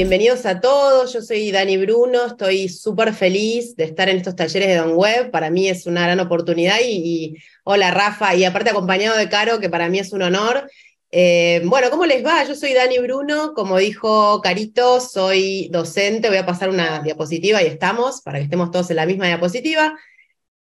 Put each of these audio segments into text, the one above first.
Bienvenidos a todos, yo soy Dani Bruno, estoy súper feliz de estar en estos talleres de Don Web, para mí es una gran oportunidad y, hola Rafa, y aparte acompañado de Caro, que para mí es un honor. Eh, bueno, ¿cómo les va? Yo soy Dani Bruno, como dijo Carito, soy docente, voy a pasar una diapositiva y estamos, para que estemos todos en la misma diapositiva.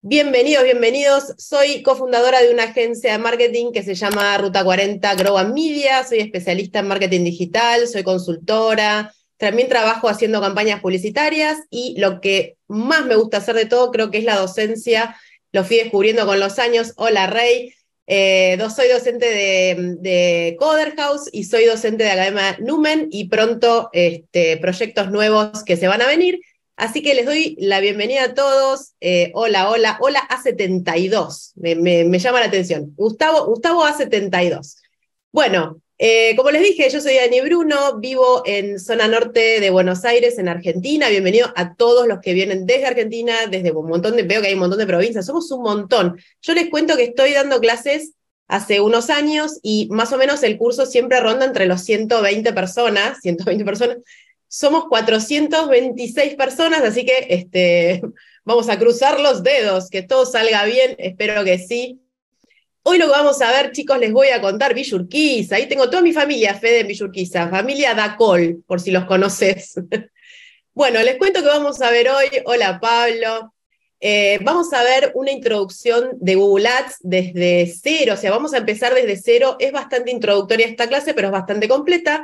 Bienvenidos, bienvenidos. Soy cofundadora de una agencia de marketing que se llama Ruta 40 Grow Media. Soy especialista en marketing digital, soy consultora. También trabajo haciendo campañas publicitarias y lo que más me gusta hacer de todo creo que es la docencia. Lo fui descubriendo con los años. Hola, Rey. Eh, soy docente de, de Coderhouse y soy docente de Academia Numen y pronto este, proyectos nuevos que se van a venir. Así que les doy la bienvenida a todos. Eh, hola, hola, hola A72. Me, llama la atención. Gustavo, Gustavo A72. Bueno, eh, como les dije, yo soy Dani Bruno, vivo en zona norte de Buenos Aires, en Argentina. Bienvenido a todos los que vienen desde Argentina, desde un montón de, veo que hay un montón de provincias, somos un montón. Yo les cuento que estoy dando clases hace unos años y más o menos el curso siempre ronda entre los 120 personas, 120 personas, somos 426 personas, así que este, vamos a cruzar los dedos, que todo salga bien, espero que sí. Hoy lo que vamos a ver, chicos, les voy a contar Villurquiza. Ahí tengo toda mi familia, Fede, en Villurquiza. Familia Dacol, por si los conoces. bueno, les cuento que vamos a ver hoy. Hola, Pablo. Eh, vamos a ver una introducción de Google Ads desde cero. O sea, vamos a empezar desde cero. Es bastante introductoria esta clase, pero es bastante completa.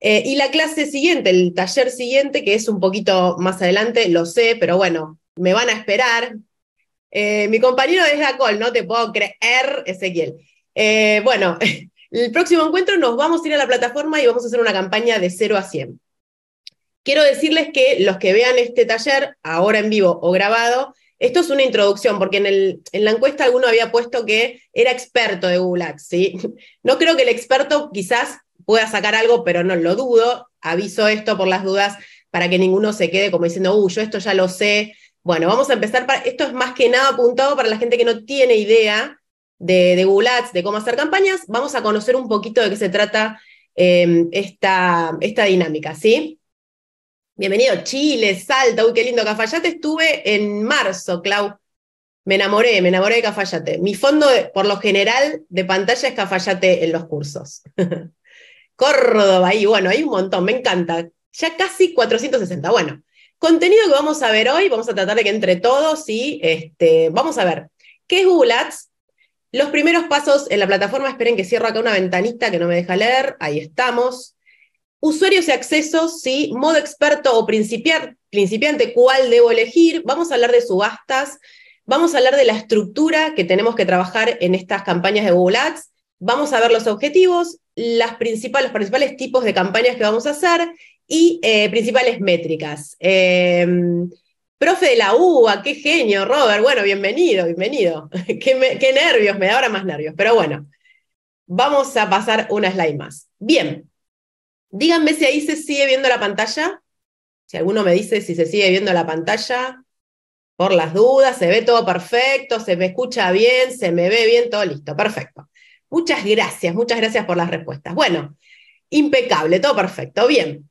Eh, y la clase siguiente, el taller siguiente, que es un poquito más adelante, lo sé, pero bueno, me van a esperar. Eh, mi compañero es Dacol, no te puedo creer, Ezequiel. Eh, bueno, el próximo encuentro nos vamos a ir a la plataforma y vamos a hacer una campaña de 0 a 100. Quiero decirles que los que vean este taller, ahora en vivo o grabado, esto es una introducción, porque en, en, la encuesta alguno había puesto que era experto de Google Ads, ¿sí? No creo que el experto quizás pueda sacar algo, pero no lo dudo. Aviso esto por las dudas para que ninguno se quede como diciendo, uy, uh, yo esto ya lo sé. Bueno, vamos a empezar. esto es más que nada apuntado para la gente que no tiene idea de, de Google de cómo hacer campañas. Vamos a conocer un poquito de qué se trata em, esta, esta dinámica, ¿sí? Bienvenido, Chile, Salta, uy, qué lindo. Cafayate estuve en marzo, Clau. Me enamoré, me enamoré de Cafayate. Mi fondo, por lo general, de pantalla es Cafayate en los cursos. Córdoba, ahí, bueno, hay un montón, me encanta. Ya casi 460. Bueno, contenido que vamos a ver hoy, vamos a tratar de que entre todos y este, vamos a ver qué es Google Ads, los primeros pasos en la plataforma, esperen que cierro acá una ventanita que no me deja leer, ahí estamos. Usuarios y accesos, sí, modo experto o principiante, cuál debo elegir. Vamos a hablar de subastas, vamos a hablar de la estructura que tenemos que trabajar en estas campañas de Google Ads. Vamos a ver los objetivos, los principales tipos de campañas que vamos a hacer y eh, principales métricas. Em, profe de la UBA, ah, qué genio, Robert. Bueno, bienvenido, bienvenido. qué nervios, me da ahora más nervios, pero bueno. Vamos a pasar una slide más. Bien, díganme si ahí se sigue viendo la pantalla. Si alguno me dice si se sigue viendo la pantalla, por las dudas, se ve todo perfecto, se me escucha bien, se me ve bien, todo listo, perfecto. Muchas gracias, muchas gracias por las respuestas. Bueno, impecable, todo perfecto, bien.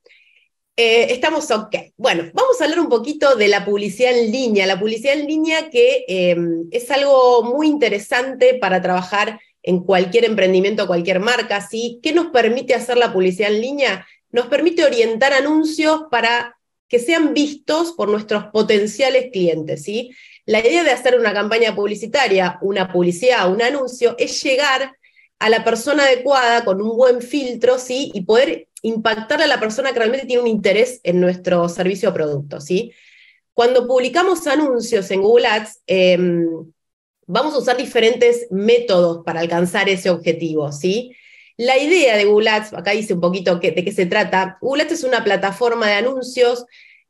Eh, estamos ok. Bueno, vamos a hablar un poquito de la publicidad en línea. La publicidad en línea que em, es algo muy interesante para trabajar en cualquier emprendimiento, cualquier marca. ¿sí? ¿Qué nos permite hacer la publicidad en línea? Nos permite orientar anuncios para que sean vistos por nuestros potenciales clientes. ¿sí? La idea de hacer una campaña publicitaria, una publicidad, un anuncio, es llegar a la persona adecuada, con un buen filtro, ¿sí? Y poder impactar a la persona que realmente tiene un interés en nuestro servicio o producto, ¿sí? Cuando publicamos anuncios en Google Ads, em, vamos a usar diferentes métodos para alcanzar ese objetivo, ¿sí? La idea de Google Ads, acá dice un poquito que, de qué se trata. Google Ads es una plataforma de anuncios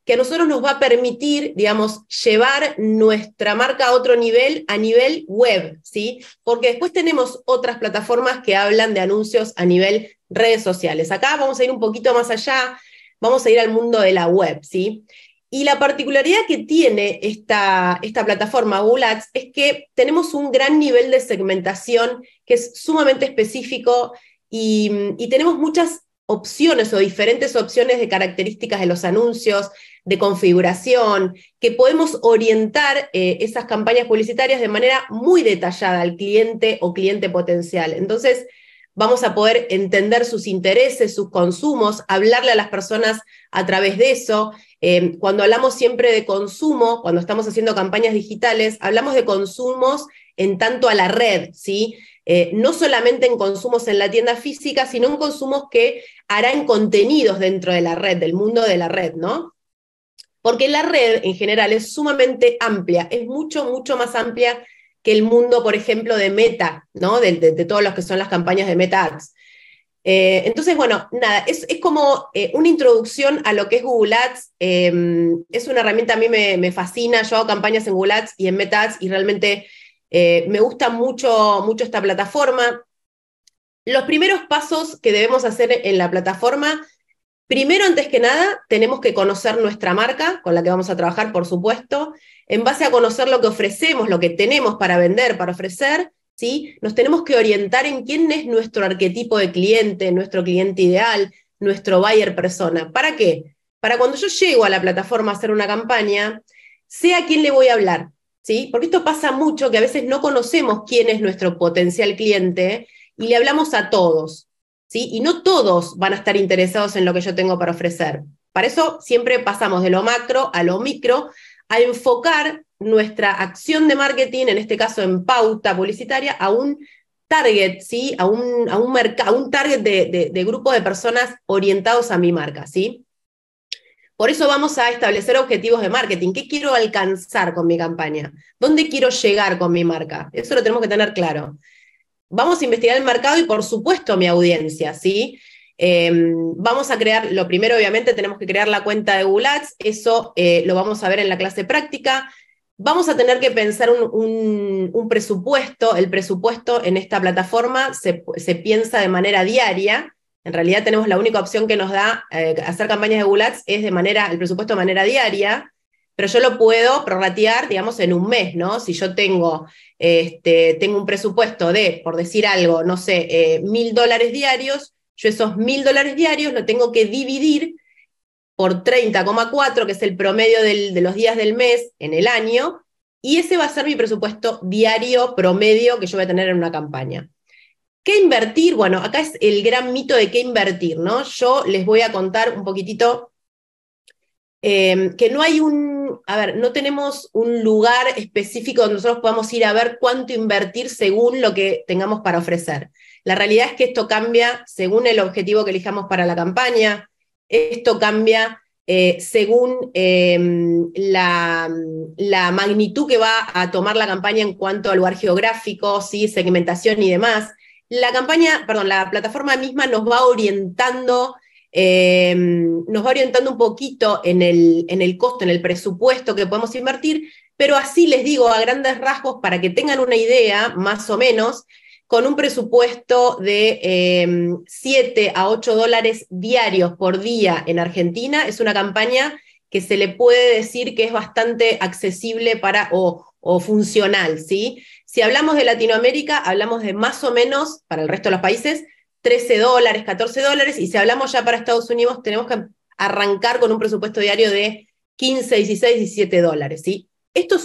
que a nosotros nos va a permitir, digamos, llevar nuestra marca a otro nivel, a nivel web, ¿sí? Porque después tenemos otras plataformas que hablan de anuncios a nivel redes sociales. Acá vamos a ir un poquito más allá, vamos a ir al mundo de la web, ¿sí? Y la particularidad que tiene esta, esta plataforma Google Ads es que tenemos un gran nivel de segmentación que es sumamente específico y, y tenemos muchas opciones o diferentes opciones de características de los anuncios, de configuración, que podemos orientar eh, esas campañas publicitarias de manera muy detallada al cliente o cliente potencial. Entonces, vamos a poder entender sus intereses, sus consumos, hablarle a las personas a través de eso. Eh, cuando hablamos siempre de consumo, cuando estamos haciendo campañas digitales, hablamos de consumos en tanto a la red, ¿sí? Eh, no solamente en consumos en la tienda física, sino en consumos que harán contenidos dentro de la red, del mundo de la red, ¿no? porque la red en general es sumamente amplia, es mucho, mucho más amplia que el mundo, por ejemplo, de Meta, ¿no? De, todos los que son las campañas de Meta Ads. Eh, entonces, bueno, nada, es, como eh, una introducción a lo que es Google Ads. Em, es una herramienta, a mí me, me, fascina, yo hago campañas en Google Ads y en Meta Ads y realmente eh, me gusta mucho, mucho esta plataforma. Los primeros pasos que debemos hacer en la plataforma Primero, antes que nada, tenemos que conocer nuestra marca con la que vamos a trabajar, por supuesto. En base a conocer lo que ofrecemos, lo que tenemos para vender, para ofrecer, ¿sí? nos tenemos que orientar en quién es nuestro arquetipo de cliente, nuestro cliente ideal, nuestro buyer persona. ¿Para qué? Para cuando yo llego a la plataforma a hacer una campaña, sé a quién le voy a hablar, ¿sí? Porque esto pasa mucho que a veces no conocemos quién es nuestro potencial cliente y le hablamos a todos. Y no todos van a estar interesados en lo que yo tengo para ofrecer. Para eso siempre pasamos de lo macro a lo micro, a enfocar nuestra acción de marketing, en este caso en pauta publicitaria, a un target, ¿sí? A un, a un, un target de, de, de, grupo de personas orientados a mi marca, ¿sí? Por eso vamos a establecer objetivos de marketing. ¿Qué quiero alcanzar con mi campaña? ¿Dónde quiero llegar con mi marca? Eso lo tenemos que tener claro. Vamos a investigar el mercado y por supuesto mi audiencia, ¿sí? Em, vamos a crear, lo primero obviamente tenemos que crear la cuenta de Google eso eh, lo vamos a ver en la clase práctica. Vamos a tener que pensar un, presupuesto, el presupuesto en esta plataforma se, piensa de manera diaria, en realidad tenemos la única opción que nos da eh, hacer campañas de Google es de manera, el presupuesto de manera diaria pero yo lo puedo prorratear, digamos, en un mes, ¿no? Si yo tengo, este, tengo un presupuesto de, por decir algo, no sé, eh, mil dólares diarios, yo esos mil dólares diarios lo tengo que dividir por 30,4, que es el promedio de los días del mes en el año, y ese va a ser mi presupuesto diario promedio que yo voy a tener en una campaña. ¿Qué invertir? Bueno, acá es el gran mito de qué invertir, ¿no? Yo les voy a contar un poquitito eh, que no hay un a ver, no tenemos un lugar específico donde nosotros podamos ir a ver cuánto invertir según lo que tengamos para ofrecer. La realidad es que esto cambia según el objetivo que elijamos para la campaña, esto cambia eh, según em, la, magnitud que va a tomar la campaña en cuanto al lugar geográfico, segmentación y demás. La campaña, perdón, la plataforma misma nos va orientando Em, nos va orientando un poquito en el, costo, en el presupuesto que podemos invertir, pero así les digo a grandes rasgos para que tengan una idea, más o menos, con un presupuesto de 7 em, a 8 dólares diarios por día en Argentina. Es una campaña que se le puede decir que es bastante accesible para o, o funcional, ¿sí? Si hablamos de Latinoamérica, hablamos de más o menos, para el resto de los países, 13 dólares, 14 dólares, y si hablamos ya para Estados Unidos, tenemos que arrancar con un presupuesto diario de 15, 16, 17 dólares. ¿sí? Esto es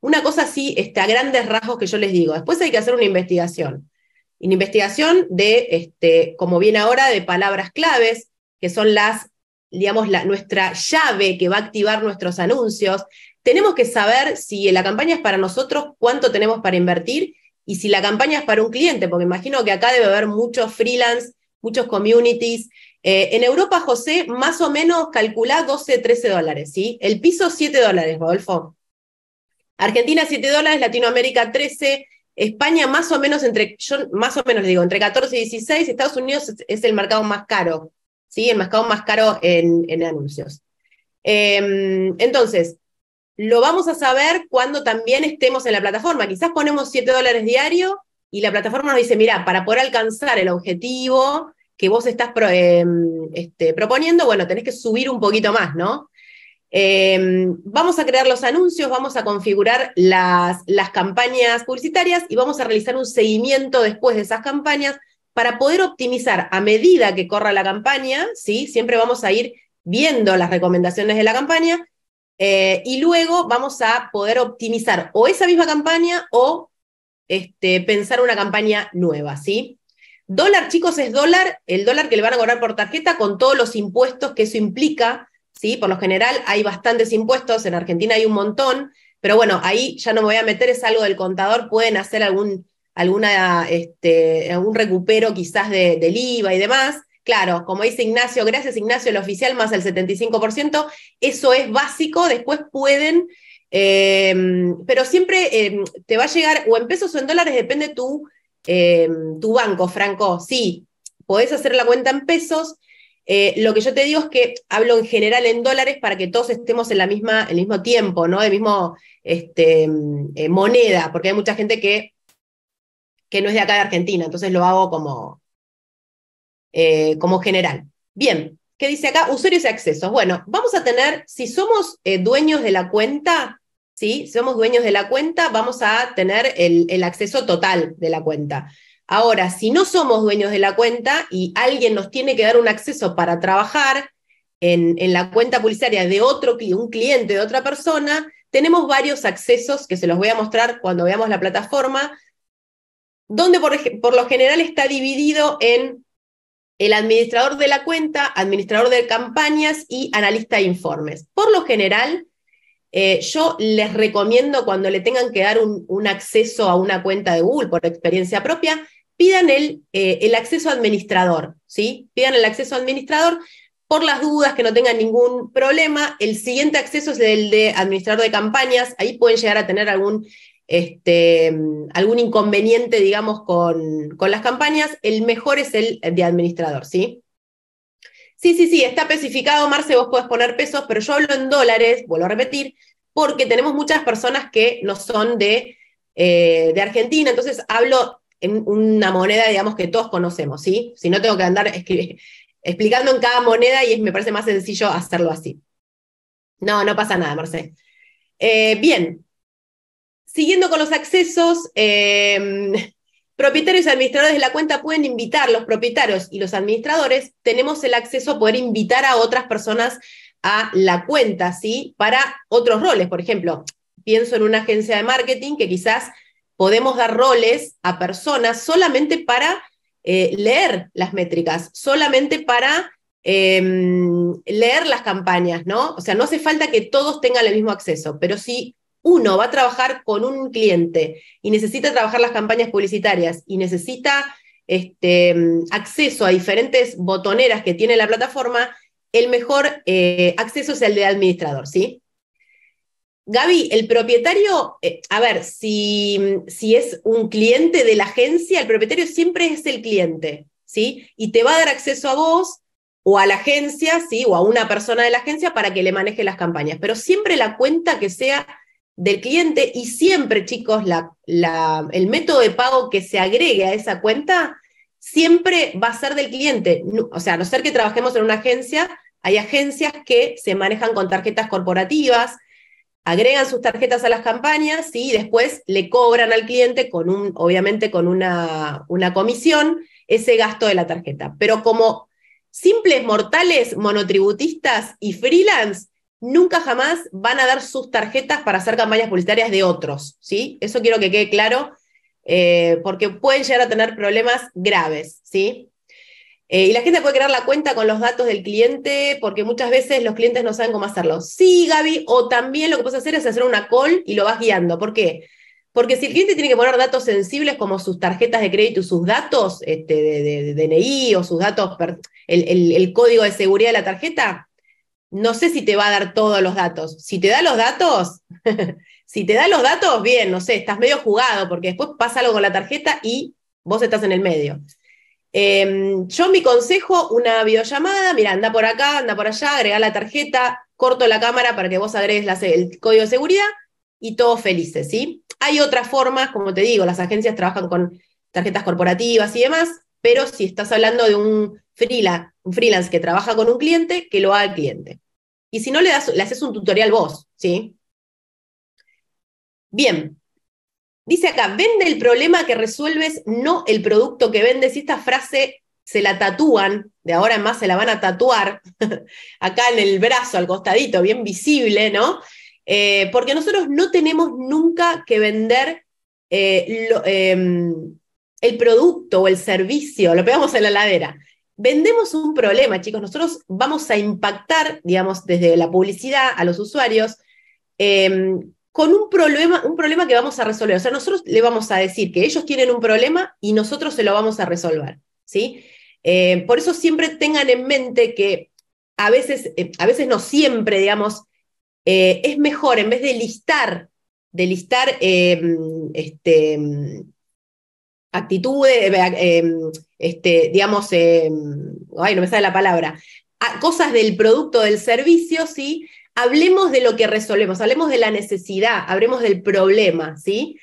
una cosa así, este, a grandes rasgos que yo les digo. Después hay que hacer una investigación. Una investigación de, este, como viene ahora, de palabras claves, que son las, digamos, la, nuestra llave que va a activar nuestros anuncios. Tenemos que saber si la campaña es para nosotros, cuánto tenemos para invertir y si la campaña es para un cliente, porque imagino que acá debe haber muchos freelance, muchos communities. Eh, en Europa, José, más o menos calculá 12, 13 dólares, ¿sí? El piso 7 dólares, Rodolfo. Argentina 7 dólares, Latinoamérica 13, España más o menos entre, yo más o menos digo, entre 14 y 16, Estados Unidos es, el mercado más caro, ¿sí? El mercado más caro en, anuncios. Em, entonces, lo vamos a saber cuando también estemos en la plataforma. Quizás ponemos 7 dólares diario y la plataforma nos dice, mira, para poder alcanzar el objetivo que vos estás em, este, proponiendo, bueno, tenés que subir un poquito más, ¿no? Em, vamos a crear los anuncios, vamos a configurar las, las campañas publicitarias y vamos a realizar un seguimiento después de esas campañas para poder optimizar a medida que corra la campaña, ¿sí? Siempre vamos a ir viendo las recomendaciones de la campaña eh, y luego vamos a poder optimizar o esa misma campaña o este, pensar una campaña nueva, ¿sí? Dólar, chicos, es dólar, el dólar que le van a cobrar por tarjeta con todos los impuestos que eso implica, ¿sí? Por lo general hay bastantes impuestos, en Argentina hay un montón, pero bueno, ahí ya no me voy a meter, es algo del contador, pueden hacer algún, este, recupero quizás de, del IVA y demás, Claro, como dice Ignacio, gracias Ignacio, el oficial más el 75%, eso es básico, después pueden, eh, pero siempre eh, te va a llegar o en pesos o en dólares, depende tu, eh, tu banco, Franco. Sí, podés hacer la cuenta en pesos. lo que yo te digo es que hablo en general en dólares para que todos estemos en la misma, el mismo tiempo, ¿no? El mismo este, moneda, porque hay mucha gente que, que no es de acá de Argentina, entonces lo hago como, eh, como general. Bien, ¿qué dice acá? Usuarios y accesos. Bueno, vamos a tener, si somos eh, dueños de la cuenta, ¿sí? Si somos dueños de la cuenta, vamos a tener el, acceso total de la cuenta. Ahora, si no somos dueños de la cuenta y alguien nos tiene que dar un acceso para trabajar en, la cuenta publicitaria de otro un cliente, de otra persona, tenemos varios accesos que se los voy a mostrar cuando veamos la plataforma, donde por lo general está dividido en el administrador de la cuenta, administrador de campañas y analista de informes. Por lo general, eh, yo les recomiendo cuando le tengan que dar un, acceso a una cuenta de Google por experiencia propia, pidan el, eh, el acceso administrador, ¿sí? Pidan el acceso administrador por las dudas, que no tengan ningún problema. El siguiente acceso es el de administrador de campañas. Ahí pueden llegar a tener algún este, algún inconveniente, digamos, con, con, las campañas, el mejor es el de administrador, ¿sí? Sí, sí, sí, está especificado, Marce, vos podés poner pesos, pero yo hablo en dólares, vuelvo a repetir, porque tenemos muchas personas que no son de, eh, de Argentina, entonces hablo en una moneda, digamos, que todos conocemos, ¿sí? Si no tengo que andar explicando en cada moneda y me parece más sencillo hacerlo así. No, no pasa nada, Marce. Eh, bien, Siguiendo con los accesos, em, propietarios y administradores de la cuenta pueden invitar, los propietarios y los administradores tenemos el acceso a poder invitar a otras personas a la cuenta, ¿sí? Para otros roles, por ejemplo, pienso en una agencia de marketing que quizás podemos dar roles a personas solamente para eh, leer las métricas, solamente para em, leer las campañas, ¿no? O sea, no hace falta que todos tengan el mismo acceso, pero sí uno va a trabajar con un cliente y necesita trabajar las campañas publicitarias y necesita este, acceso a diferentes botoneras que tiene la plataforma, el mejor eh, acceso es el de administrador, ¿sí? Gaby, el propietario, eh, a ver, si, si, es un cliente de la agencia, el propietario siempre es el cliente, ¿sí? Y te va a dar acceso a vos o a la agencia, ¿sí? O a una persona de la agencia para que le maneje las campañas, pero siempre la cuenta que sea del cliente y siempre, chicos, la, el método de pago que se agregue a esa cuenta siempre va a ser del cliente. o sea, a no ser que trabajemos en una agencia, hay agencias que se manejan con tarjetas corporativas, agregan sus tarjetas a las campañas y después le cobran al cliente con un, obviamente con una, una comisión, ese gasto de la tarjeta. Pero como simples mortales monotributistas y freelance, nunca jamás van a dar sus tarjetas para hacer campañas publicitarias de otros, ¿sí? Eso quiero que quede claro, eh, porque pueden llegar a tener problemas graves, ¿sí? Eh, y la gente puede crear la cuenta con los datos del cliente, porque muchas veces los clientes no saben cómo hacerlo. Sí, Gaby, o también lo que puedes hacer es hacer una call y lo vas guiando. ¿Por qué? Porque si el cliente tiene que poner datos sensibles como sus tarjetas de crédito, sus datos este, de, DNI o sus datos, el código de seguridad de la tarjeta, no sé si te va a dar todos los datos. Si te da los datos, si te da los datos, bien, no sé, estás medio jugado, porque después pasa algo con la tarjeta y vos estás en el medio. Em, yo mi consejo, una videollamada, mira, anda por acá, anda por allá, agrega la tarjeta, corto la cámara para que vos agregues el código de seguridad y todos felices, ¿sí? Hay otras formas, como te digo, las agencias trabajan con tarjetas corporativas y demás, pero si estás hablando de un un freelance que trabaja con un cliente, que lo haga el cliente. Y si no, le, das, le haces un tutorial vos, ¿sí? Bien. Dice acá, vende el problema que resuelves, no el producto que vendes. Y esta frase se la tatúan, de ahora en más se la van a tatuar, acá en el brazo, al costadito, bien visible, ¿no? Eh, porque nosotros no tenemos nunca que vender eh, em, el producto o el servicio, lo pegamos en la ladera, vendemos un problema, chicos. Nosotros vamos a impactar, digamos, desde la publicidad a los usuarios, em, con un problema, un problema que vamos a resolver. O sea, nosotros le vamos a decir que ellos tienen un problema y nosotros se lo vamos a resolver. ¿sí? Eh, por eso siempre tengan en mente que a veces, eh, a veces no siempre, digamos, eh, es mejor en vez de listar, de listar em, este, em, actitudes, eh, eh, este, digamos, eh, ay, no me sale la palabra, a, ah, cosas del producto, del servicio, ¿sí? Hablemos de lo que resolvemos, hablemos de la necesidad, hablemos del problema, ¿sí?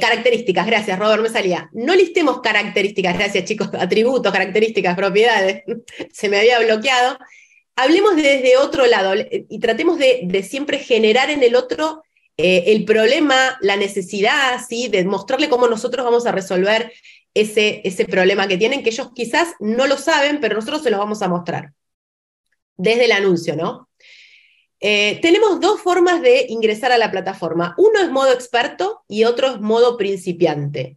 características, gracias, Robert, me salía. No listemos características, gracias chicos, atributos, características, propiedades, se me había bloqueado. Hablemos desde otro lado y tratemos de, de siempre generar en el otro eh, el problema, la necesidad, ¿sí? de mostrarle cómo nosotros vamos a resolver ese, problema que tienen, que ellos quizás no lo saben, pero nosotros se los vamos a mostrar desde el anuncio, ¿no? Eh, tenemos dos formas de ingresar a la plataforma. Uno es modo experto y otro es modo principiante.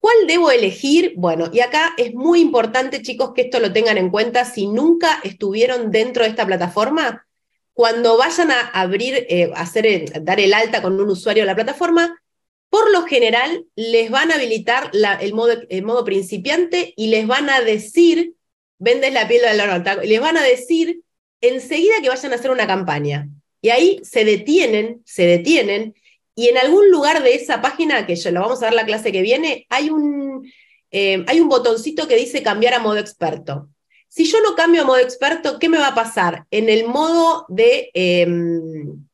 ¿Cuál debo elegir? Bueno, y acá es muy importante, chicos, que esto lo tengan en cuenta. Si nunca estuvieron dentro de esta plataforma, cuando vayan a abrir, eh, hacer, dar el alta con un usuario a la plataforma, por lo general les van a habilitar el, modo, modo, principiante y les van a decir, vendes la piel de la nota, les van a decir enseguida que vayan a hacer una campaña. Y ahí se detienen, se detienen, y en algún lugar de esa página, que yo lo vamos a ver la clase que viene, hay un, eh, hay un botoncito que dice cambiar a modo experto. Si yo no cambio a modo experto, ¿qué me va a pasar? En el modo de, em,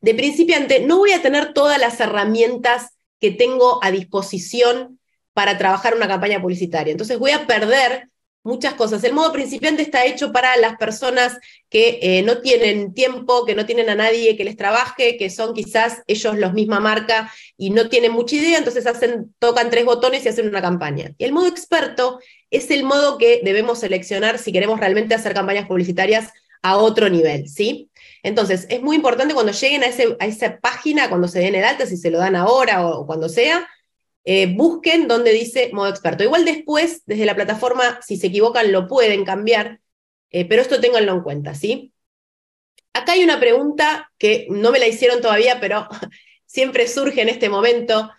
de principiante, no voy a tener todas las herramientas que tengo a disposición para trabajar una campaña publicitaria. Entonces voy a perder muchas cosas. El modo principiante está hecho para las personas que eh, no tienen tiempo, que no tienen a nadie que les trabaje, que son quizás ellos los misma marca y no tienen mucha idea, entonces hacen, tocan tres botones y hacen una campaña. Y el modo experto es el modo que debemos seleccionar si queremos realmente hacer campañas publicitarias a otro nivel, ¿sí? Entonces, es muy importante cuando lleguen a, ese, a esa página, cuando se den el alta, si se lo dan ahora o cuando sea, eh, busquen donde dice modo experto. Igual después, desde la plataforma, si se equivocan, lo pueden cambiar, eh, pero esto ténganlo en cuenta, ¿sí? Acá hay una pregunta que no me la hicieron todavía, pero siempre surge en este momento.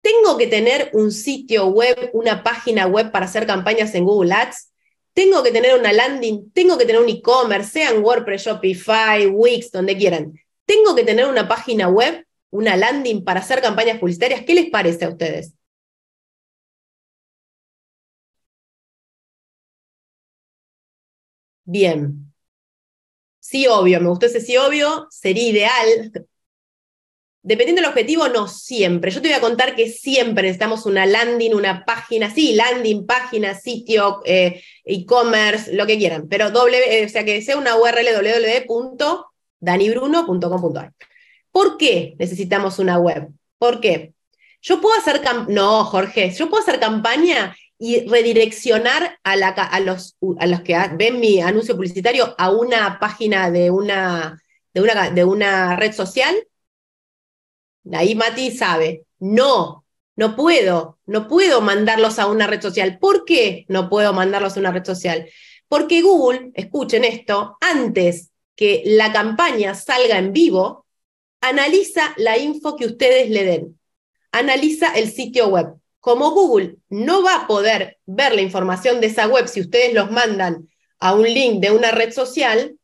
¿Tengo que tener un sitio web, una página web para hacer campañas en Google Ads? ¿Tengo que tener una landing? ¿Tengo que tener un e-commerce? Sean WordPress, Shopify, Wix, donde quieran. ¿Tengo que tener una página web? una landing para hacer campañas publicitarias. ¿Qué les parece a ustedes? Bien. Sí, obvio, me gustó ese sí, obvio, sería ideal. Dependiendo del objetivo, no siempre. Yo te voy a contar que siempre necesitamos una landing, una página, sí, landing, página, sitio, eh, e-commerce, lo que quieran, pero doble, eh, o sea, que sea una URL www.danibruno.com.ar. ¿Por qué necesitamos una web? ¿Por qué? Yo puedo hacer, no, Jorge, yo puedo hacer campaña y redireccionar a, los, que ven mi anuncio publicitario a una página de una, de una red social. Ahí Mati sabe, no, no puedo, no puedo mandarlos a una red social. ¿Por qué no puedo mandarlos a una red social? Porque Google, escuchen esto, antes que la campaña salga en vivo, analiza la info que ustedes le den, analiza el sitio web. Como Google no va a poder ver la información de esa web si ustedes los mandan a un link de una red social,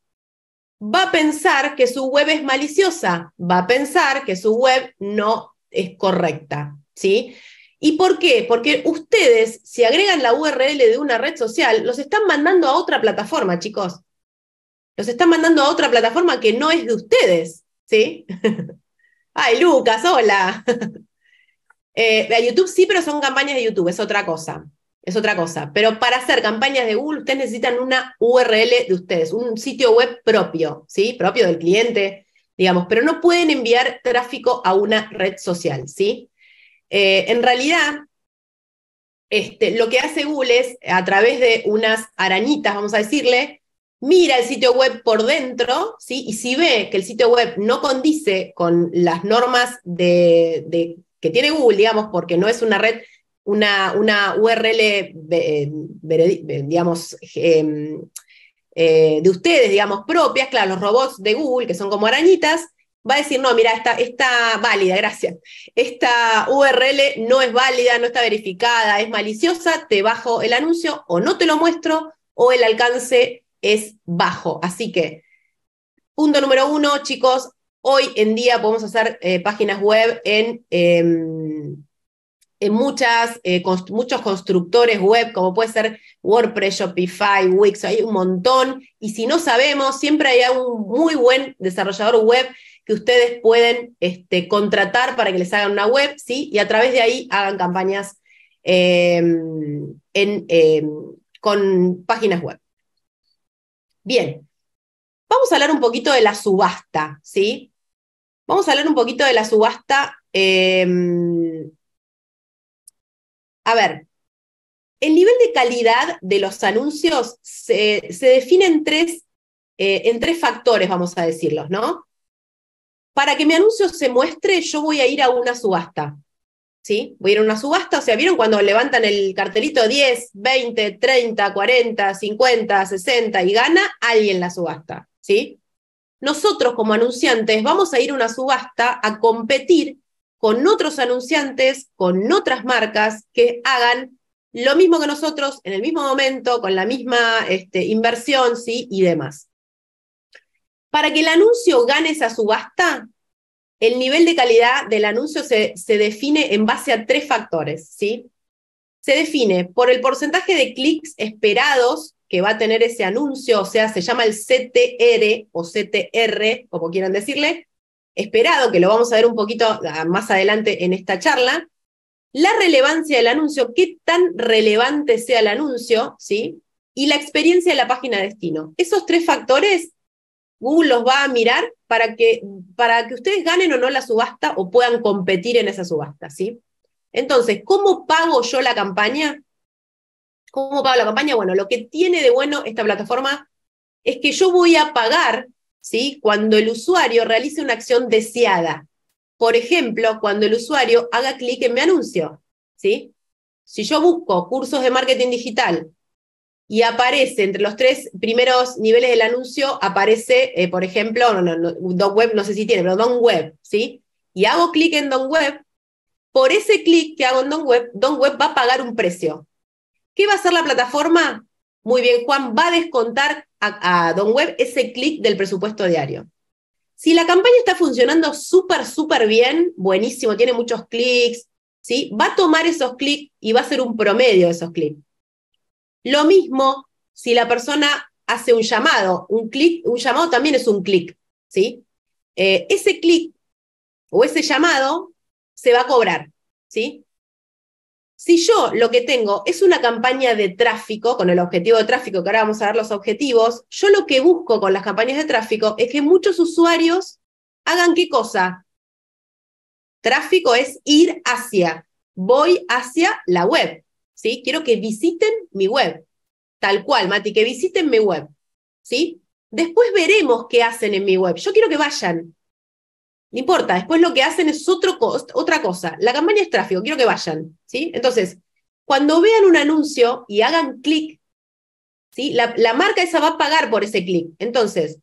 va a pensar que su web es maliciosa, va a pensar que su web no es correcta, ¿sí? ¿Y por qué? Porque ustedes, si agregan la URL de una red social, los están mandando a otra plataforma, chicos. Los están mandando a otra plataforma que no es de ustedes. ¿sí? Ay, Lucas, hola. Eh, a YouTube sí, pero son campañas de YouTube, es otra cosa. Es otra cosa. Pero para hacer campañas de Google, ustedes necesitan una URL de ustedes, un sitio web propio, ¿sí? Propio del cliente, digamos, pero no pueden enviar tráfico a una red social, ¿sí? Eh, en realidad, este, lo que hace Google es, a través de unas arañitas, vamos a decirle, mira el sitio web por dentro, ¿sí? y si ve que el sitio web no condice con las normas de, que tiene Google, digamos, porque no es una red, una, una URL, eh, eh, digamos, em, eh, de ustedes, digamos, propias, claro, los robots de Google, que son como arañitas, va a decir, no, mira, esta, válida, gracias, esta URL no es válida, no está verificada, es maliciosa, te bajo el anuncio o no te lo muestro o el alcance es bajo. Así que, punto número uno, chicos, hoy en día podemos hacer eh, páginas web en, em, en muchas, eh, muchos constructores web, como puede ser WordPress, Shopify, Wix, hay un montón. Y si no sabemos, siempre hay un muy buen desarrollador web que ustedes pueden este, contratar para que les hagan una web, ¿sí? Y a través de ahí hagan campañas em, em, con páginas web. Bien, vamos a hablar un poquito de la subasta, ¿sí? Vamos a hablar un poquito de la subasta. Em, a ver, el nivel de calidad de los anuncios se, define en tres, eh, en tres factores, vamos a decirlos, ¿no? Para que mi anuncio se muestre, yo voy a ir a una subasta. ¿sí? Voy a ir a una subasta, o sea, ¿vieron cuando levantan el cartelito 10, 20, 30, 40, 50, 60 y gana alguien la subasta, ¿sí? Nosotros como anunciantes vamos a ir a una subasta a competir con otros anunciantes, con otras marcas que hagan lo mismo que nosotros en el mismo momento, con la misma este, inversión, ¿sí? Y demás. Para que el anuncio gane esa subasta, el nivel de calidad del anuncio se, se define en base a tres factores, ¿sí? Se define por el porcentaje de clics esperados que va a tener ese anuncio, o sea, se llama el CTR o CTR, como quieran decirle, esperado, que lo vamos a ver un poquito ah, más adelante en esta charla, la relevancia del anuncio, qué tan relevante sea el anuncio, ¿sí? Y la experiencia de la página de destino. Esos tres factores Google los va a mirar para que, para que ustedes ganen o no la subasta o puedan competir en esa subasta, ¿sí? Entonces, ¿cómo pago yo la campaña? ¿Cómo pago la campaña? Bueno, lo que tiene de bueno esta plataforma es que yo voy a pagar, ¿sí? Cuando el usuario realice una acción deseada. Por ejemplo, cuando el usuario haga clic en mi anuncio, ¿sí? Si yo busco cursos de marketing digital y aparece entre los tres primeros niveles del anuncio, aparece, eh, por ejemplo, Don Web, no sé si tiene, pero Don Web, ¿sí? Y hago clic en Don Web, por ese clic que hago en Don Web, Don Web va a pagar un precio. ¿Qué va a hacer la plataforma? Muy bien, Juan, va a descontar a, Don Web ese clic del presupuesto diario. Si la campaña está funcionando súper, súper bien, buenísimo, tiene muchos clics, ¿sí? va a tomar esos clics y va a hacer un promedio de esos clics. Lo mismo si la persona hace un llamado, un clic, un llamado también es un clic, ¿sí? Eh, ese clic o ese llamado se va a cobrar, ¿sí? Si yo lo que tengo es una campaña de tráfico, con el objetivo de tráfico, que ahora vamos a ver los objetivos, yo lo que busco con las campañas de tráfico es que muchos usuarios hagan qué cosa. Tráfico es ir hacia, voy hacia la web. Quiero que visiten mi web. Tal cual, Mati, que visiten mi web, ¿sí? Después veremos qué hacen en mi web. Yo quiero que vayan. No importa, después lo que hacen es otro otra cosa. La campaña es tráfico, quiero que vayan, ¿sí? Entonces, cuando vean un anuncio y hagan clic, ¿sí? La, la marca esa va a pagar por ese clic. Entonces,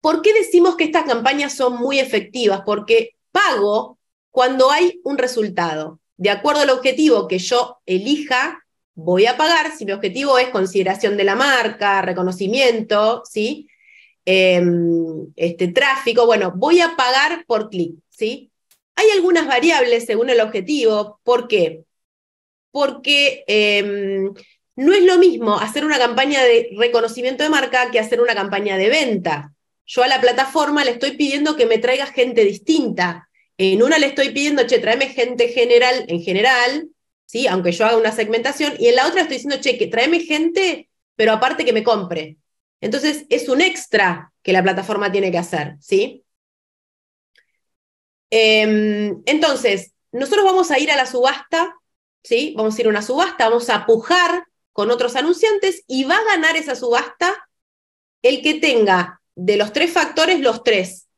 ¿por qué decimos que estas campañas son muy efectivas? Porque pago cuando hay un resultado de acuerdo al objetivo que yo elija, voy a pagar. Si mi objetivo es consideración de la marca, reconocimiento, ¿sí? Em, este, tráfico, bueno, voy a pagar por clic, ¿sí? Hay algunas variables según el objetivo. ¿Por qué? Porque em, no es lo mismo hacer una campaña de reconocimiento de marca que hacer una campaña de venta. Yo a la plataforma le estoy pidiendo que me traiga gente distinta, en una le estoy pidiendo, che, tráeme gente general en general, ¿sí? aunque yo haga una segmentación, y en la otra estoy diciendo, che, que tráeme gente, pero aparte que me compre. Entonces, es un extra que la plataforma tiene que hacer, ¿sí? Em, entonces, nosotros vamos a ir a la subasta, ¿sí? Vamos a ir a una subasta, vamos a pujar con otros anunciantes y va a ganar esa subasta el que tenga de los tres factores los tres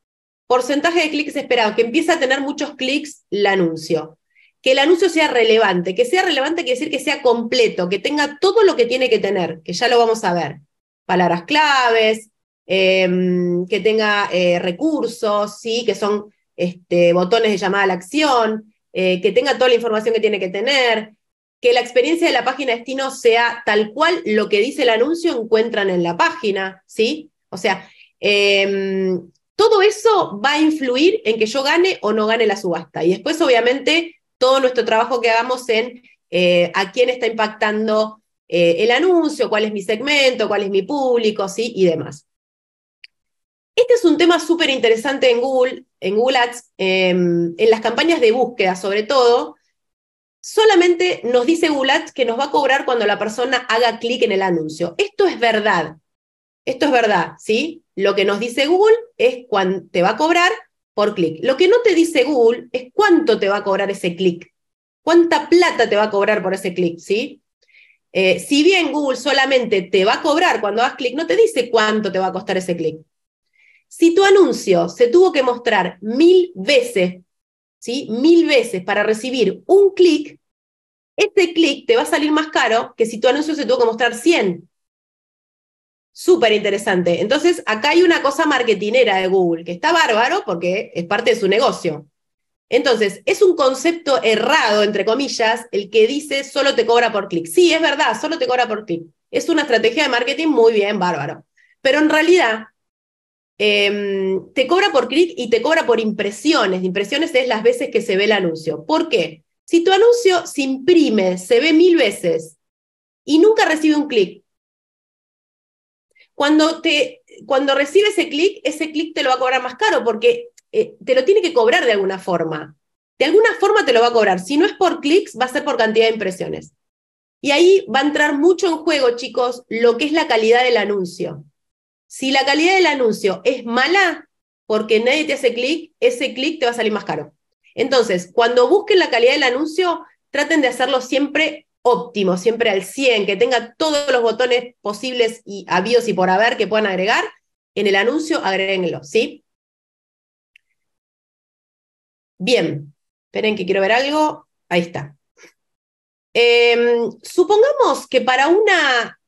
porcentaje de clics esperado, que empiece a tener muchos clics el anuncio. Que el anuncio sea relevante, que sea relevante quiere decir que sea completo, que tenga todo lo que tiene que tener, que ya lo vamos a ver. Palabras claves, em, que tenga eh, recursos, ¿sí? que son este, botones de llamada a la acción, eh, que tenga toda la información que tiene que tener, que la experiencia de la página de destino sea tal cual lo que dice el anuncio encuentran en la página, ¿sí? O sea, em, todo eso va a influir en que yo gane o no gane la subasta. Y después, obviamente, todo nuestro trabajo que hagamos en eh, a quién está impactando eh, el anuncio, cuál es mi segmento, cuál es mi público, ¿sí? y demás. Este es un tema súper interesante en Google, en Google Ads, em, en las campañas de búsqueda sobre todo. Solamente nos dice Google Ads que nos va a cobrar cuando la persona haga clic en el anuncio. Esto es verdad. Esto es verdad, ¿sí? Lo que nos dice Google es cuánto te va a cobrar por clic. Lo que no te dice Google es cuánto te va a cobrar ese clic. ¿Cuánta plata te va a cobrar por ese clic, sí? Eh, si bien Google solamente te va a cobrar cuando hagas clic, no te dice cuánto te va a costar ese clic. Si tu anuncio se tuvo que mostrar mil veces, ¿sí? Mil veces para recibir un clic, ese clic te va a salir más caro que si tu anuncio se tuvo que mostrar 100. Súper interesante. Entonces, acá hay una cosa marketingera de Google, que está bárbaro porque es parte de su negocio. Entonces, es un concepto errado, entre comillas, el que dice solo te cobra por clic. Sí, es verdad, solo te cobra por clic. Es una estrategia de marketing muy bien, bárbaro. Pero en realidad, em, te cobra por clic y te cobra por impresiones. Impresiones es las veces que se ve el anuncio. ¿Por qué? Si tu anuncio se imprime, se ve mil veces y nunca recibe un clic, cuando, te, cuando recibe ese clic, ese clic te lo va a cobrar más caro porque eh, te lo tiene que cobrar de alguna forma. De alguna forma te lo va a cobrar. Si no es por clics, va a ser por cantidad de impresiones. Y ahí va a entrar mucho en juego, chicos, lo que es la calidad del anuncio. Si la calidad del anuncio es mala, porque nadie te hace clic, ese clic te va a salir más caro. Entonces, cuando busquen la calidad del anuncio, traten de hacerlo siempre óptimo, siempre al 100, que tenga todos los botones posibles y habidos y por haber que puedan agregar, en el anuncio agréguenlo, ¿sí? Bien, esperen que quiero ver algo, ahí está. Em, supongamos que para una,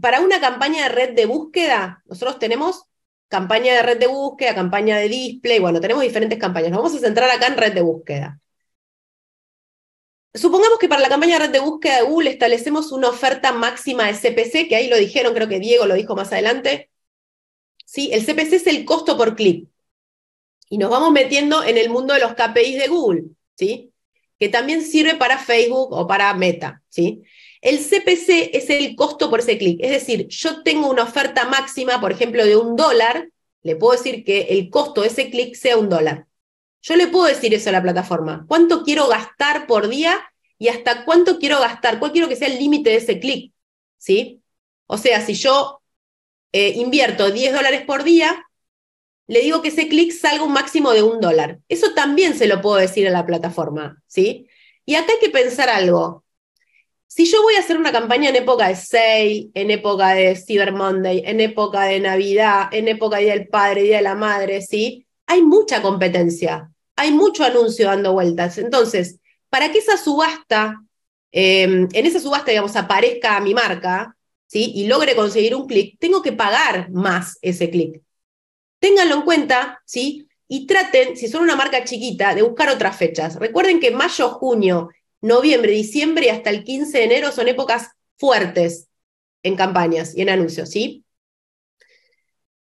para una campaña de red de búsqueda, nosotros tenemos campaña de red de búsqueda, campaña de display, bueno, tenemos diferentes campañas, nos vamos a centrar acá en red de búsqueda. Supongamos que para la campaña de red de búsqueda de Google establecemos una oferta máxima de CPC, que ahí lo dijeron, creo que Diego lo dijo más adelante. ¿Sí? El CPC es el costo por clic. Y nos vamos metiendo en el mundo de los KPIs de Google, ¿sí? que también sirve para Facebook o para Meta. ¿sí? El CPC es el costo por ese clic. Es decir, yo tengo una oferta máxima, por ejemplo, de un dólar, le puedo decir que el costo de ese clic sea un dólar. Yo le puedo decir eso a la plataforma. ¿Cuánto quiero gastar por día y hasta cuánto quiero gastar? ¿Cuál quiero que sea el límite de ese clic? ¿Sí? O sea, si yo eh, invierto 10 dólares por día, le digo que ese clic salga un máximo de un dólar. Eso también se lo puedo decir a la plataforma. ¿Sí? Y acá hay que pensar algo. Si yo voy a hacer una campaña en época de 6, en época de Cyber Monday, en época de Navidad, en época de Día del Padre, Día de la Madre, ¿sí? Hay mucha competencia hay mucho anuncio dando vueltas. Entonces, para que esa subasta, em, en esa subasta, digamos, aparezca mi marca, ¿sí? Y logre conseguir un clic, tengo que pagar más ese clic. Ténganlo en cuenta, ¿sí? Y traten, si son una marca chiquita, de buscar otras fechas. Recuerden que mayo, junio, noviembre, diciembre y hasta el 15 de enero son épocas fuertes en campañas y en anuncios, ¿sí?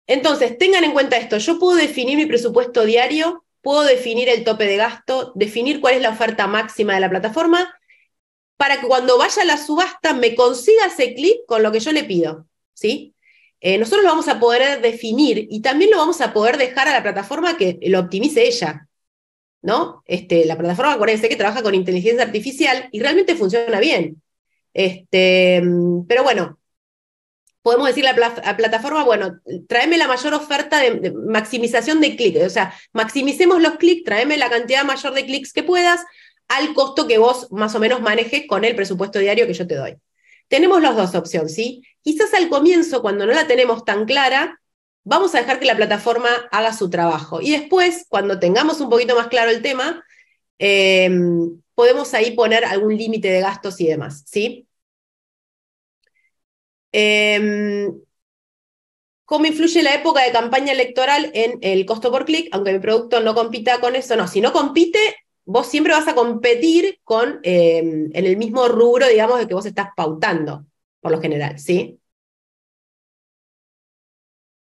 Entonces, tengan en cuenta esto, yo puedo definir mi presupuesto diario puedo definir el tope de gasto, definir cuál es la oferta máxima de la plataforma, para que cuando vaya a la subasta me consiga ese clic con lo que yo le pido. ¿sí? Eh, nosotros lo vamos a poder definir y también lo vamos a poder dejar a la plataforma que lo optimice ella. ¿no? Este, la plataforma, acuérdense que trabaja con inteligencia artificial y realmente funciona bien. Este, mm, pero bueno, podemos decirle a, la plataforma, bueno, tráeme la mayor oferta de, maximización de clics, o sea, maximicemos los clics, tráeme la cantidad mayor de clics que puedas al costo que vos más o menos manejes con el presupuesto diario que yo te doy. Tenemos las dos opciones, ¿sí? Quizás al comienzo, cuando no la tenemos tan clara, vamos a dejar que la plataforma haga su trabajo. Y después, cuando tengamos un poquito más claro el tema, em, podemos ahí poner algún límite de gastos y demás, ¿sí? Em, ¿Cómo influye la época de campaña electoral en el costo por clic? Aunque mi producto no compita con eso, no. Si no compite, vos siempre vas a competir con, em, en el mismo rubro, digamos, de que vos estás pautando, por lo general, ¿sí?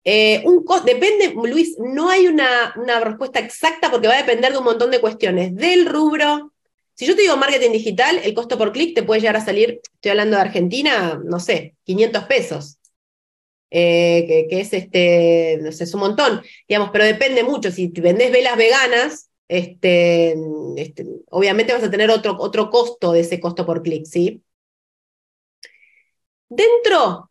Eh, un depende, Luis, no hay una respuesta exacta porque va a depender de un montón de cuestiones, del rubro, si yo te digo marketing digital, el costo por clic te puede llegar a salir, estoy hablando de Argentina, no sé, 500 pesos. Eh, que, es este, no sé, es un montón, digamos, pero depende mucho. Si vendés velas veganas, este, este, obviamente vas a tener otro, otro costo de ese costo por clic, ¿sí? Dentro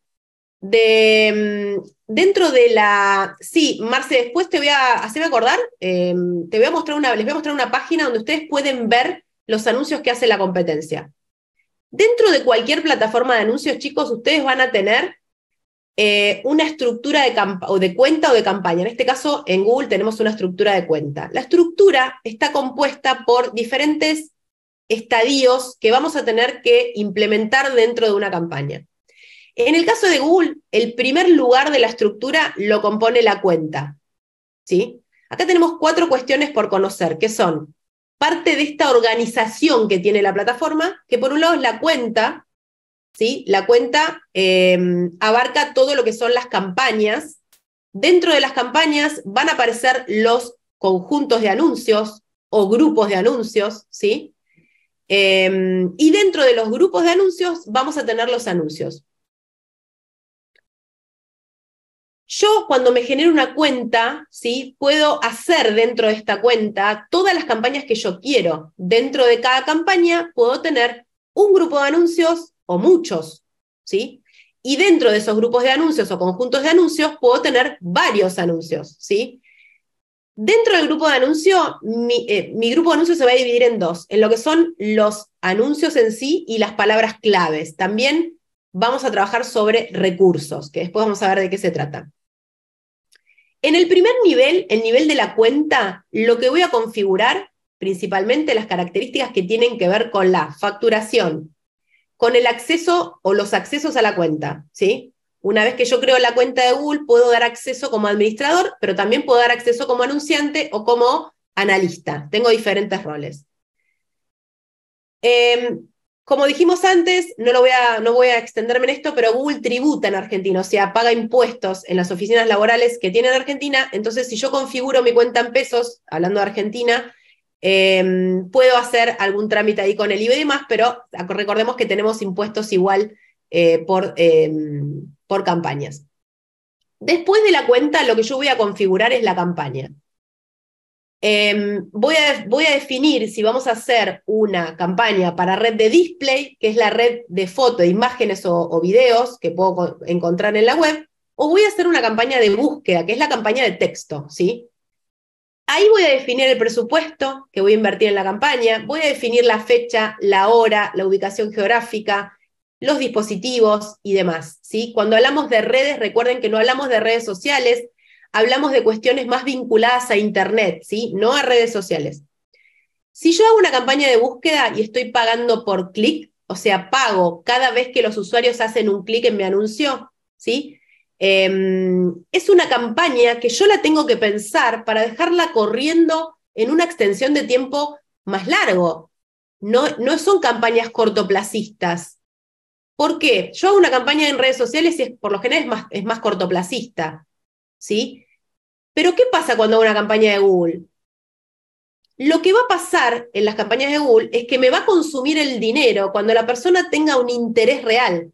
de, mm, dentro de la. Sí, Marce, después te voy a hacerme acordar. Eh, te voy a mostrar una, les voy a mostrar una página donde ustedes pueden ver los anuncios que hace la competencia. Dentro de cualquier plataforma de anuncios, chicos, ustedes van a tener eh, una estructura de, o de cuenta o de campaña. En este caso, en Google tenemos una estructura de cuenta. La estructura está compuesta por diferentes estadios que vamos a tener que implementar dentro de una campaña. En el caso de Google, el primer lugar de la estructura lo compone la cuenta. ¿sí? Acá tenemos cuatro cuestiones por conocer, que son parte de esta organización que tiene la plataforma, que por un lado es la cuenta, ¿sí? La cuenta em, abarca todo lo que son las campañas. Dentro de las campañas van a aparecer los conjuntos de anuncios o grupos de anuncios, ¿sí? Em, y dentro de los grupos de anuncios vamos a tener los anuncios. Yo cuando me genero una cuenta, ¿sí? puedo hacer dentro de esta cuenta todas las campañas que yo quiero. Dentro de cada campaña puedo tener un grupo de anuncios o muchos, ¿sí? Y dentro de esos grupos de anuncios o conjuntos de anuncios puedo tener varios anuncios, ¿sí? Dentro del grupo de anuncio, mi, eh, mi grupo de anuncios se va a dividir en dos, en lo que son los anuncios en sí y las palabras claves. También vamos a trabajar sobre recursos, que después vamos a ver de qué se trata. En el primer nivel, el nivel de la cuenta, lo que voy a configurar principalmente las características que tienen que ver con la facturación, con el acceso o los accesos a la cuenta, ¿sí? Una vez que yo creo la cuenta de Google, puedo dar acceso como administrador, pero también puedo dar acceso como anunciante o como analista. Tengo diferentes roles. Em, como dijimos antes, no, lo voy a, no voy a extenderme en esto, pero Google tributa en Argentina, o sea, paga impuestos en las oficinas laborales que tiene en Argentina. Entonces, si yo configuro mi cuenta en pesos, hablando de Argentina, em, puedo hacer algún trámite ahí con el IBE y demás, pero recordemos que tenemos impuestos igual eh, por, em, por campañas. Después de la cuenta, lo que yo voy a configurar es la campaña. Em, voy, a, voy a definir si vamos a hacer una campaña para red de display, que es la red de fotos, imágenes o, videos que puedo encontrar en la web, o voy a hacer una campaña de búsqueda, que es la campaña de texto, ¿sí? Ahí voy a definir el presupuesto que voy a invertir en la campaña, voy a definir la fecha, la hora, la ubicación geográfica, los dispositivos y demás, ¿sí? Cuando hablamos de redes, recuerden que no hablamos de redes sociales, hablamos de cuestiones más vinculadas a Internet, ¿sí? no a redes sociales. Si yo hago una campaña de búsqueda y estoy pagando por clic, o sea, pago cada vez que los usuarios hacen un clic en mi anuncio, ¿sí? Em, es una campaña que yo la tengo que pensar para dejarla corriendo en una extensión de tiempo más largo. No, no son campañas cortoplacistas. ¿Por qué? Yo hago una campaña en redes sociales y es, por lo general es más cortoplacista. ¿sí? Pero ¿qué pasa cuando hago una campaña de Google? Lo que va a pasar en las campañas de Google es que me va a consumir el dinero cuando la persona tenga un interés real.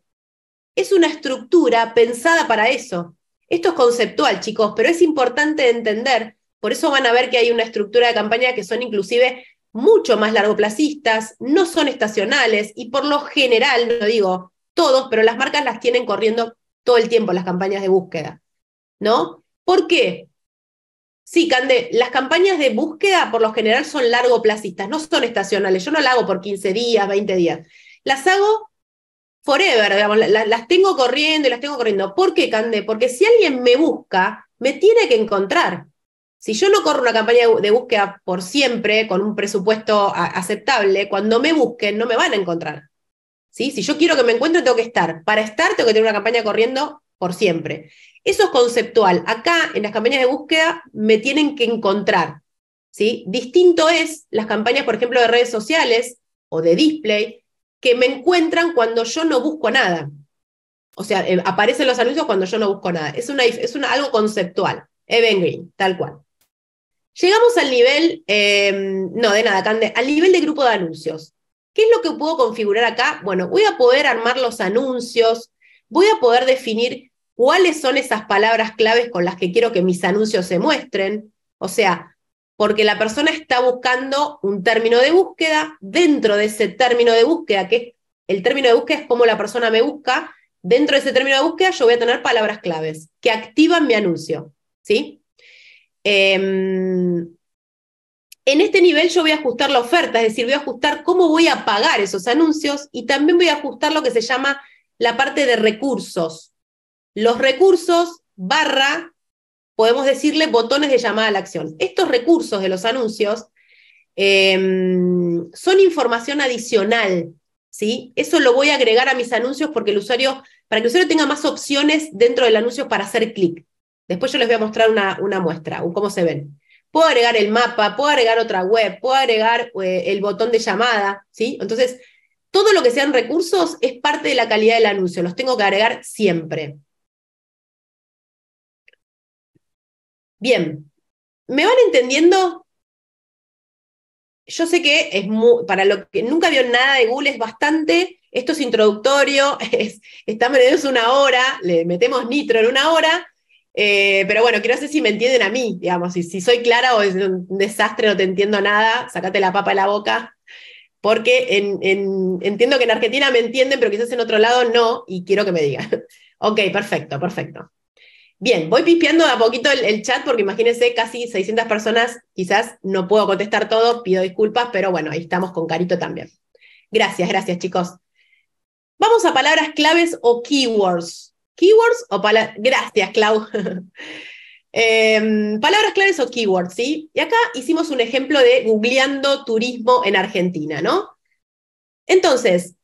Es una estructura pensada para eso. Esto es conceptual, chicos, pero es importante entender. Por eso van a ver que hay una estructura de campaña que son inclusive mucho más largoplacistas, no son estacionales y por lo general, no digo todos, pero las marcas las tienen corriendo todo el tiempo las campañas de búsqueda. ¿No? ¿Por qué? Sí, Cande, las campañas de búsqueda por lo general son largo placistas, no son estacionales. Yo no las hago por 15 días, 20 días. Las hago forever, digamos, las, tengo corriendo y las tengo corriendo. ¿Por qué, Cande? Porque si alguien me busca, me tiene que encontrar. Si yo no corro una campaña de búsqueda por siempre, con un presupuesto aceptable, cuando me busquen no me van a encontrar. ¿Sí? Si yo quiero que me encuentren, tengo que estar. Para estar, tengo que tener una campaña corriendo por siempre. Eso es conceptual. Acá en las campañas de búsqueda me tienen que encontrar. ¿sí? Distinto es las campañas, por ejemplo, de redes sociales o de display, que me encuentran cuando yo no busco nada. O sea, eh, aparecen los anuncios cuando yo no busco nada. Es, una, es algo conceptual. Even Green, tal cual. Llegamos al nivel, em, no, de nada, al nivel de grupo de anuncios. ¿Qué es lo que puedo configurar acá? Bueno, voy a poder armar los anuncios, voy a poder definir cuáles son esas palabras claves con las que quiero que mis anuncios se muestren. O sea, porque la persona está buscando un término de búsqueda, dentro de ese término de búsqueda, que el término de búsqueda es cómo la persona me busca, dentro de ese término de búsqueda yo voy a tener palabras claves que activan mi anuncio. ¿sí? Em, en este nivel yo voy a ajustar la oferta, es decir, voy a ajustar cómo voy a pagar esos anuncios y también voy a ajustar lo que se llama la parte de recursos. Los recursos barra, podemos decirle, botones de llamada a la acción. Estos recursos de los anuncios em, son información adicional, ¿sí? Eso lo voy a agregar a mis anuncios porque el usuario, para que el usuario tenga más opciones dentro del anuncio para hacer clic. Después yo les voy a mostrar una, una muestra, cómo se ven. Puedo agregar el mapa, puedo agregar otra web, puedo agregar eh, el botón de llamada, ¿sí? Entonces, todo lo que sean recursos es parte de la calidad del anuncio, los tengo que agregar siempre. Bien, ¿me van entendiendo? Yo sé que es para lo que nunca vio nada de Google es bastante, esto es introductorio, es, estamos en una hora, le metemos nitro en una hora, eh, pero bueno, quiero saber si me entienden a mí, digamos, si, si soy clara o es un desastre, no te entiendo nada, sacate la papa de la boca, porque entiendo que en Argentina me entienden, pero quizás en otro lado no, y quiero que me digan. ok, perfecto, perfecto. Bien, voy pispeando a poquito el, chat porque imagínense, casi 600 personas, quizás no puedo contestar todo, pido disculpas, pero bueno, ahí estamos con Carito también. Gracias, gracias chicos. Vamos a palabras claves o keywords. Keywords o palabras... Gracias, Clau. Em, palabras claves o keywords, ¿sí? Y acá hicimos un ejemplo de googleando turismo en Argentina, ¿no? Entonces,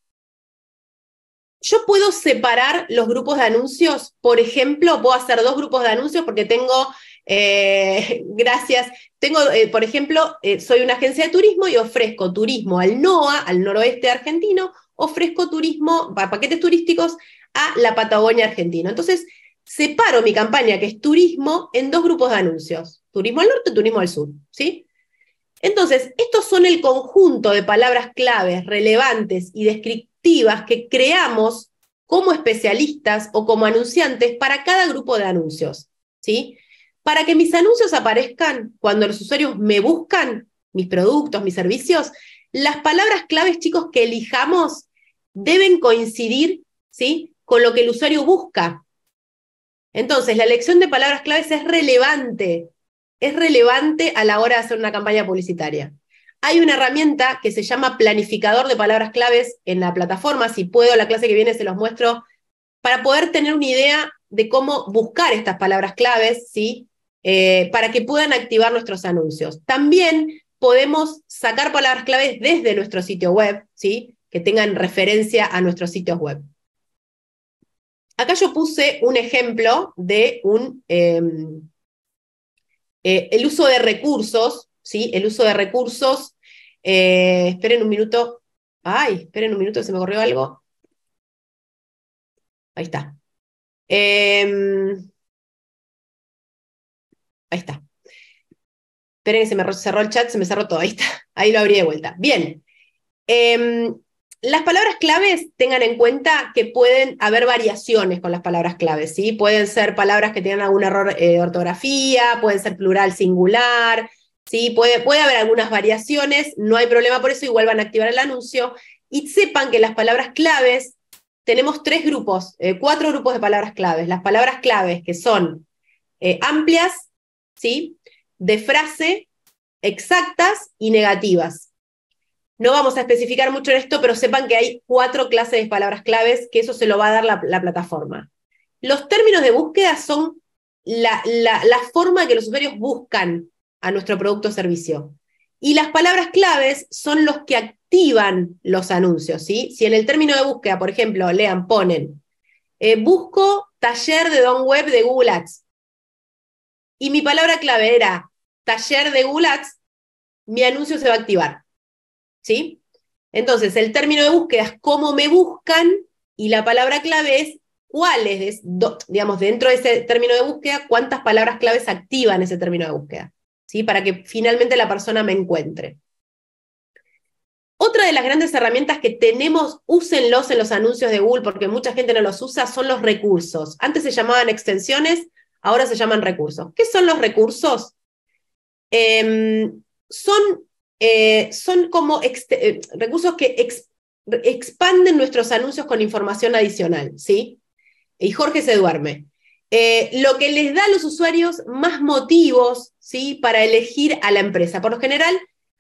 yo puedo separar los grupos de anuncios, por ejemplo, puedo hacer dos grupos de anuncios porque tengo, eh, gracias, tengo, eh, por ejemplo, eh, soy una agencia de turismo y ofrezco turismo al NOA, al noroeste argentino, ofrezco turismo, paquetes turísticos a la Patagonia argentina. Entonces, separo mi campaña, que es turismo, en dos grupos de anuncios, turismo al norte y turismo al sur, ¿sí? Entonces, estos son el conjunto de palabras claves, relevantes y descriptivas que creamos como especialistas o como anunciantes para cada grupo de anuncios, ¿sí? Para que mis anuncios aparezcan cuando los usuarios me buscan, mis productos, mis servicios, las palabras claves, chicos, que elijamos deben coincidir, ¿sí? Con lo que el usuario busca. Entonces, la elección de palabras claves es relevante, es relevante a la hora de hacer una campaña publicitaria. Hay una herramienta que se llama planificador de palabras claves en la plataforma. Si puedo, la clase que viene se los muestro para poder tener una idea de cómo buscar estas palabras claves, ¿sí? Eh, para que puedan activar nuestros anuncios. También podemos sacar palabras claves desde nuestro sitio web, ¿sí? Que tengan referencia a nuestros sitios web. Acá yo puse un ejemplo de un, em, eh, el uso de recursos, ¿sí? El uso de recursos eh, esperen un minuto. Ay, esperen un minuto, se me corrió algo. Ahí está. Em, ahí está. Esperen se me cerró el chat, se me cerró todo. Ahí está. Ahí lo abrí de vuelta. Bien. Em, las palabras claves tengan en cuenta que pueden haber variaciones con las palabras claves, ¿sí? Pueden ser palabras que tengan algún error eh, de ortografía, pueden ser plural singular, puede, puede haber algunas variaciones, no hay problema por eso, igual van a activar el anuncio. Y sepan que las palabras claves, tenemos tres grupos, eh, cuatro grupos de palabras claves. Las palabras claves que son eh, amplias, ¿sí? de frase, exactas y negativas. No vamos a especificar mucho en esto, pero sepan que hay cuatro clases de palabras claves, que eso se lo va a dar la, plataforma. Los términos de búsqueda son la, la forma que los usuarios buscan a nuestro producto o servicio. Y las palabras claves son los que activan los anuncios, Si en el término de búsqueda, por ejemplo, lean, ponen, eh, busco taller de Don Web de Google Ads. Y mi palabra clave era taller de Google Ads, mi anuncio se va a activar, ¿sí? Entonces, el término de búsqueda es cómo me buscan y la palabra clave es cuáles, digamos, dentro de ese término de búsqueda, cuántas palabras claves activan ese término de búsqueda para que finalmente la persona me encuentre. Otra de las grandes herramientas que tenemos, úsenlos en los anuncios de Google, porque mucha gente no los usa, son los recursos. Antes se llamaban extensiones, ahora se llaman recursos. ¿Qué son los recursos? Em, son, eh, son, como eh, recursos que expanden nuestros anuncios con información adicional, ¿sí? Y Jorge se duerme. Eh, lo que les da a los usuarios más motivos ¿sí? para elegir a la empresa. Por lo general,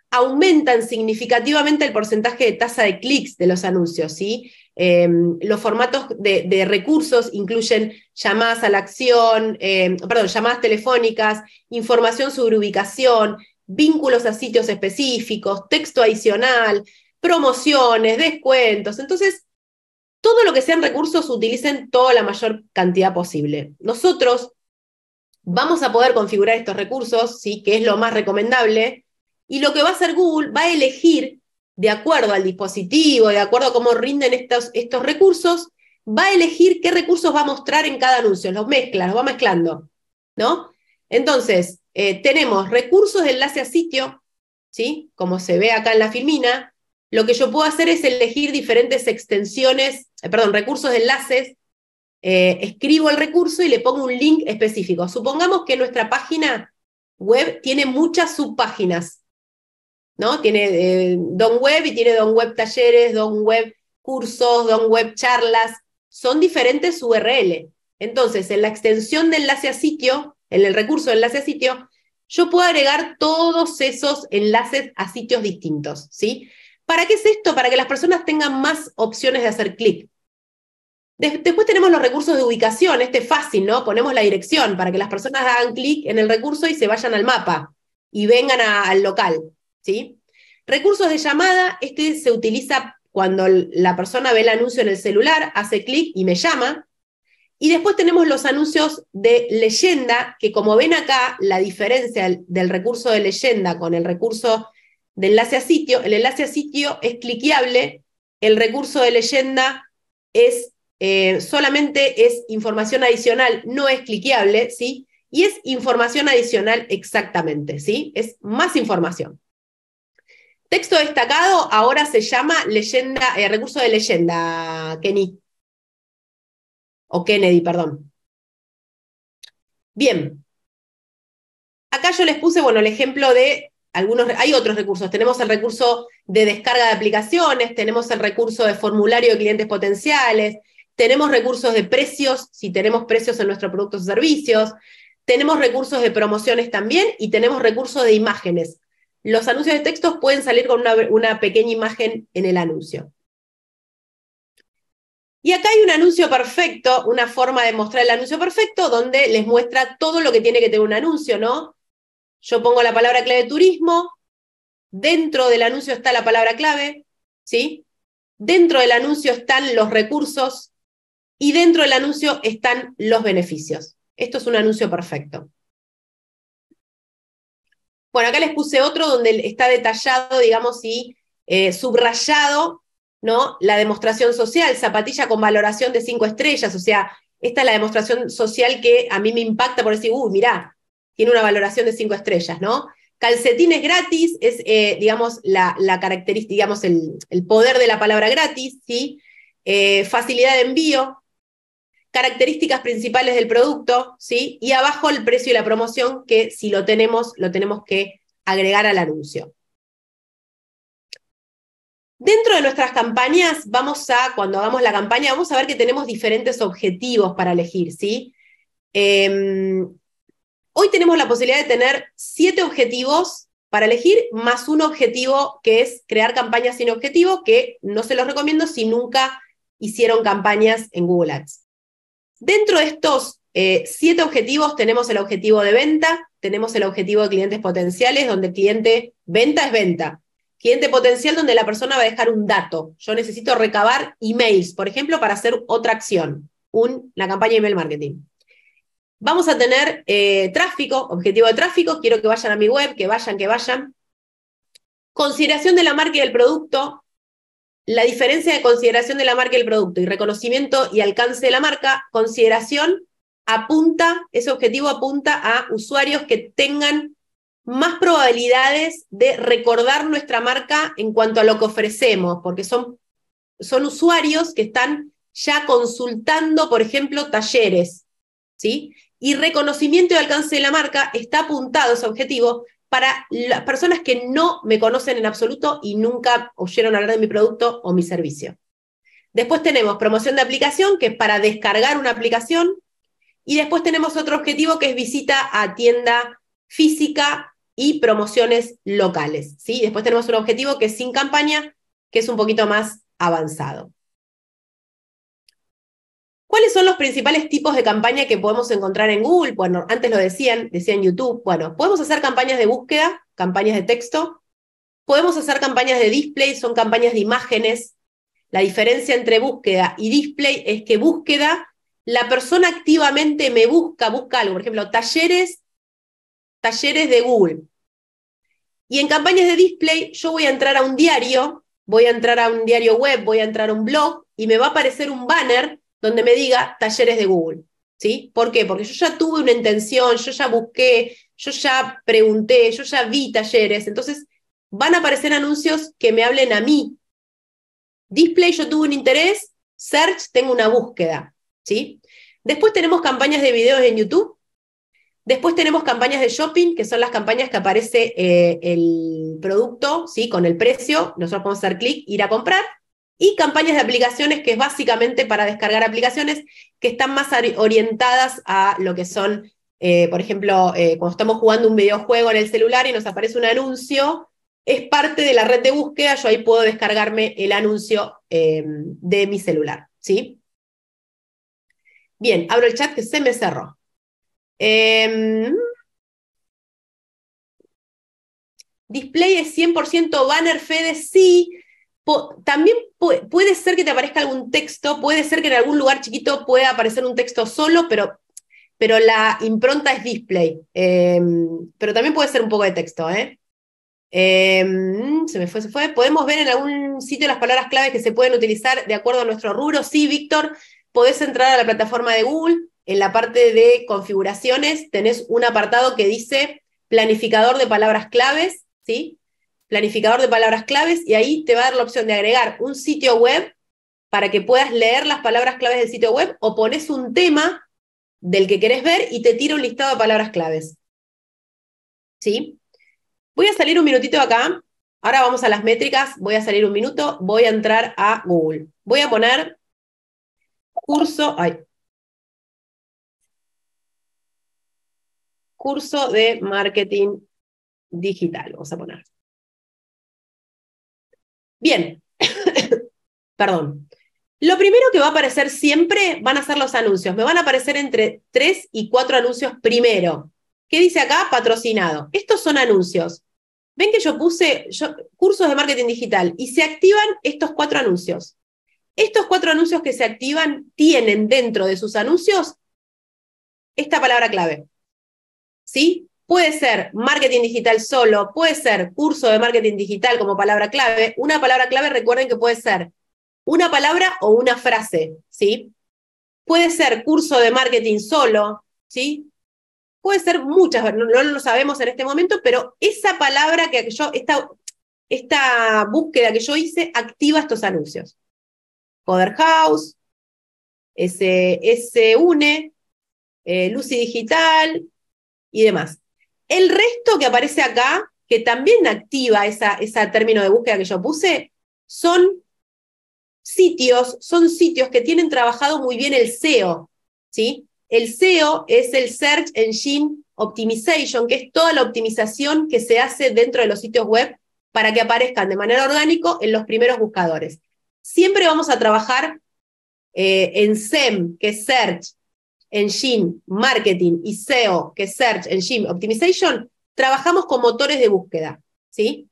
aumentan significativamente el porcentaje de tasa de clics de los anuncios. ¿sí? Em, los formatos de, recursos incluyen llamadas a la acción, em, perdón, llamadas telefónicas, información sobre ubicación, vínculos a sitios específicos, texto adicional, promociones, descuentos. Entonces, todo lo que sean recursos utilicen toda la mayor cantidad posible. Nosotros vamos a poder configurar estos recursos, ¿sí? que es lo más recomendable, y lo que va a hacer Google va a elegir, de acuerdo al dispositivo, de acuerdo a cómo rinden estos, estos recursos, va a elegir qué recursos va a mostrar en cada anuncio, los mezcla, los va mezclando, ¿no? Entonces, eh, tenemos recursos de enlace a sitio, ¿sí? Como se ve acá en la filmina, lo que yo puedo hacer es elegir diferentes extensiones eh, perdón, recursos de enlaces, eh, escribo el recurso y le pongo un link específico. Supongamos que nuestra página web tiene muchas subpáginas, ¿no? Tiene eh, Don Web y tiene Don Web Talleres, Don Web Cursos, Don Web Charlas, son diferentes URL. Entonces, en la extensión de enlace a sitio, en el recurso de enlace a sitio, yo puedo agregar todos esos enlaces a sitios distintos, ¿sí? ¿Para qué es esto? Para que las personas tengan más opciones de hacer clic después tenemos los recursos de ubicación, este fácil, ¿no? Ponemos la dirección para que las personas hagan clic en el recurso y se vayan al mapa y vengan al local, ¿sí? Recursos de llamada, este se utiliza cuando la persona ve el anuncio en el celular, hace clic y me llama. Y después tenemos los anuncios de leyenda, que como ven acá, la diferencia del recurso de leyenda con el recurso de enlace a sitio, el enlace a sitio es cliqueable, el recurso de leyenda es eh, solamente es información adicional, no es cliqueable, ¿sí? Y es información adicional exactamente, ¿sí? Es más información. Texto destacado ahora se llama leyenda, eh, recurso de leyenda, Kenny. O Kennedy, perdón. Bien. Acá yo les puse, bueno, el ejemplo de algunos, hay otros recursos. Tenemos el recurso de descarga de aplicaciones, tenemos el recurso de formulario de clientes potenciales, tenemos recursos de precios, si tenemos precios en nuestros productos o servicios, tenemos recursos de promociones también y tenemos recursos de imágenes. Los anuncios de textos pueden salir con una, una pequeña imagen en el anuncio. Y acá hay un anuncio perfecto, una forma de mostrar el anuncio perfecto, donde les muestra todo lo que tiene que tener un anuncio, ¿no? Yo pongo la palabra clave turismo, dentro del anuncio está la palabra clave, ¿sí? Dentro del anuncio están los recursos, y dentro del anuncio están los beneficios. Esto es un anuncio perfecto. Bueno, acá les puse otro donde está detallado, digamos, y eh, subrayado, ¿no? La demostración social, zapatilla con valoración de cinco estrellas, o sea, esta es la demostración social que a mí me impacta por decir, uy, mirá, tiene una valoración de cinco estrellas, ¿no? Calcetines gratis es, eh, digamos, la, característica, digamos, el, poder de la palabra gratis, ¿sí? Eh, facilidad de envío, características principales del producto, ¿sí? Y abajo el precio y la promoción, que si lo tenemos, lo tenemos que agregar al anuncio. Dentro de nuestras campañas, vamos a, cuando hagamos la campaña, vamos a ver que tenemos diferentes objetivos para elegir, ¿sí? Em, hoy tenemos la posibilidad de tener siete objetivos para elegir, más un objetivo que es crear campañas sin objetivo, que no se los recomiendo si nunca hicieron campañas en Google Ads. Dentro de estos eh, siete objetivos tenemos el objetivo de venta, tenemos el objetivo de clientes potenciales, donde cliente venta es venta. Cliente potencial donde la persona va a dejar un dato. Yo necesito recabar emails, por ejemplo, para hacer otra acción, un, la campaña email marketing. Vamos a tener eh, tráfico, objetivo de tráfico, quiero que vayan a mi web, que vayan, que vayan. Consideración de la marca y del producto, la diferencia de consideración de la marca y el producto y reconocimiento y alcance de la marca, consideración apunta, ese objetivo apunta a usuarios que tengan más probabilidades de recordar nuestra marca en cuanto a lo que ofrecemos, porque son, son usuarios que están ya consultando, por ejemplo, talleres, ¿sí? Y reconocimiento y alcance de la marca está apuntado, ese objetivo, para las personas que no me conocen en absoluto y nunca oyeron hablar de mi producto o mi servicio. Después tenemos promoción de aplicación, que es para descargar una aplicación. Y después tenemos otro objetivo que es visita a tienda física y promociones locales. ¿sí? Después tenemos un objetivo que es sin campaña, que es un poquito más avanzado. ¿Cuáles son los principales tipos de campaña que podemos encontrar en Google? Bueno, antes lo decían, decían YouTube. Bueno, podemos hacer campañas de búsqueda, campañas de texto, podemos hacer campañas de display, son campañas de imágenes. La diferencia entre búsqueda y display es que búsqueda, la persona activamente me busca, busca algo, por ejemplo, talleres, talleres de Google. Y en campañas de display yo voy a entrar a un diario, voy a entrar a un diario web, voy a entrar a un blog y me va a aparecer un banner donde me diga talleres de Google. ¿Sí? ¿Por qué? Porque yo ya tuve una intención, yo ya busqué, yo ya pregunté, yo ya vi talleres, entonces van a aparecer anuncios que me hablen a mí. Display, yo tuve un interés, search, tengo una búsqueda, ¿sí? Después tenemos campañas de videos en YouTube, después tenemos campañas de shopping, que son las campañas que aparece eh, el producto, ¿sí? Con el precio, nosotros podemos hacer clic, ir a comprar, y campañas de aplicaciones, que es básicamente para descargar aplicaciones que están más orientadas a lo que son, eh, por ejemplo, eh, cuando estamos jugando un videojuego en el celular y nos aparece un anuncio, es parte de la red de búsqueda, yo ahí puedo descargarme el anuncio em, de mi celular, ¿sí? Bien, abro el chat que se me cerró. Em, display es 100% banner Fede, sí, también puede ser que te aparezca algún texto, puede ser que en algún lugar chiquito pueda aparecer un texto solo, pero, pero la impronta es display. Em, pero también puede ser un poco de texto, ¿eh? em, se me fue, se fue. Podemos ver en algún sitio las palabras claves que se pueden utilizar de acuerdo a nuestro rubro. Sí, Víctor, podés entrar a la plataforma de Google. En la parte de configuraciones tenés un apartado que dice planificador de palabras claves, ¿sí? planificador de palabras claves y ahí te va a dar la opción de agregar un sitio web para que puedas leer las palabras claves del sitio web o pones un tema del que querés ver y te tira un listado de palabras claves. ¿Sí? Voy a salir un minutito acá. Ahora vamos a las métricas. Voy a salir un minuto. Voy a entrar a Google. Voy a poner curso. curso de marketing digital. Vamos a poner. Bien, perdón. Lo primero que va a aparecer siempre van a ser los anuncios. Me van a aparecer entre tres y cuatro anuncios primero. ¿Qué dice acá? Patrocinado. Estos son anuncios. Ven que yo puse cursos de marketing digital y se activan estos cuatro anuncios. Estos cuatro anuncios que se activan tienen dentro de sus anuncios esta palabra clave. ¿Sí? Puede ser marketing digital solo, puede ser curso de marketing digital como palabra clave. Una palabra clave, recuerden que puede ser una palabra o una frase, ¿sí? Puede ser curso de marketing solo, ¿sí? Puede ser muchas, no, no lo sabemos en este momento, pero esa palabra que yo, esta, esta búsqueda que yo hice activa estos anuncios. Coder House, S, une, eh, Lucy Digital y demás. El resto que aparece acá, que también activa ese esa término de búsqueda que yo puse, son sitios, son sitios que tienen trabajado muy bien el SEO. ¿sí? El SEO es el Search Engine Optimization, que es toda la optimización que se hace dentro de los sitios web para que aparezcan de manera orgánica en los primeros buscadores. Siempre vamos a trabajar eh, en SEM, que es Search, Engine Marketing y SEO, que es Search Engine Optimization, trabajamos con motores de búsqueda, ¿sí?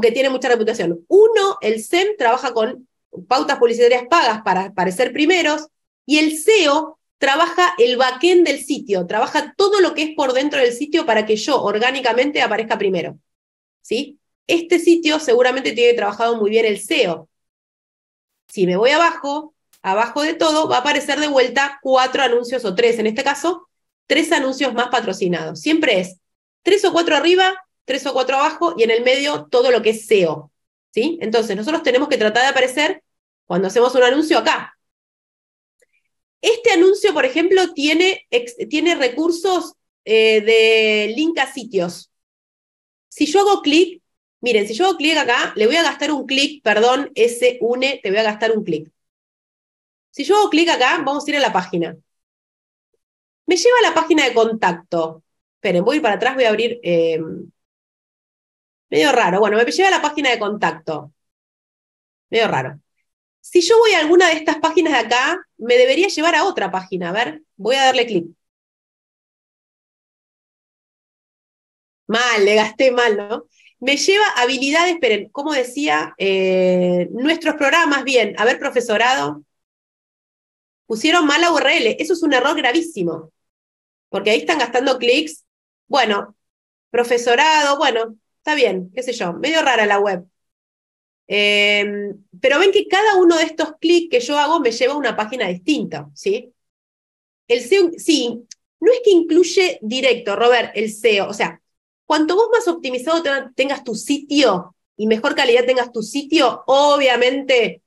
que tiene mucha reputación. Uno, el SEM trabaja con pautas publicitarias pagas para aparecer primeros, y el SEO trabaja el backend del sitio, trabaja todo lo que es por dentro del sitio para que yo orgánicamente aparezca primero. ¿Sí? Este sitio seguramente tiene trabajado muy bien el SEO. Si me voy abajo, abajo de todo va a aparecer de vuelta cuatro anuncios o tres, en este caso, tres anuncios más patrocinados. Siempre es tres o cuatro arriba, tres o cuatro abajo y en el medio todo lo que es SEO. ¿sí? Entonces, nosotros tenemos que tratar de aparecer cuando hacemos un anuncio acá. Este anuncio, por ejemplo, tiene, tiene recursos eh, de link a sitios. Si yo hago clic, miren, si yo hago clic acá, le voy a gastar un clic, perdón, S une, te voy a gastar un clic. Si yo hago clic acá, vamos a ir a la página. Me lleva a la página de contacto. Esperen, voy para atrás, voy a abrir. Em, medio raro. Bueno, me lleva a la página de contacto. Medio raro. Si yo voy a alguna de estas páginas de acá, me debería llevar a otra página. A ver, voy a darle clic. Mal, le gasté mal, ¿no? Me lleva habilidades, esperen, como decía, eh, nuestros programas, bien, haber profesorado, pusieron mala URL. Eso es un error gravísimo, porque ahí están gastando clics. Bueno, profesorado, bueno, está bien, qué sé yo, medio rara la web. Em, pero ven que cada uno de estos clics que yo hago me lleva a una página distinta, ¿sí? El SEO, sí, no es que incluye directo, Robert, el SEO. O sea, cuanto vos más optimizado tengas tu sitio y mejor calidad tengas tu sitio, obviamente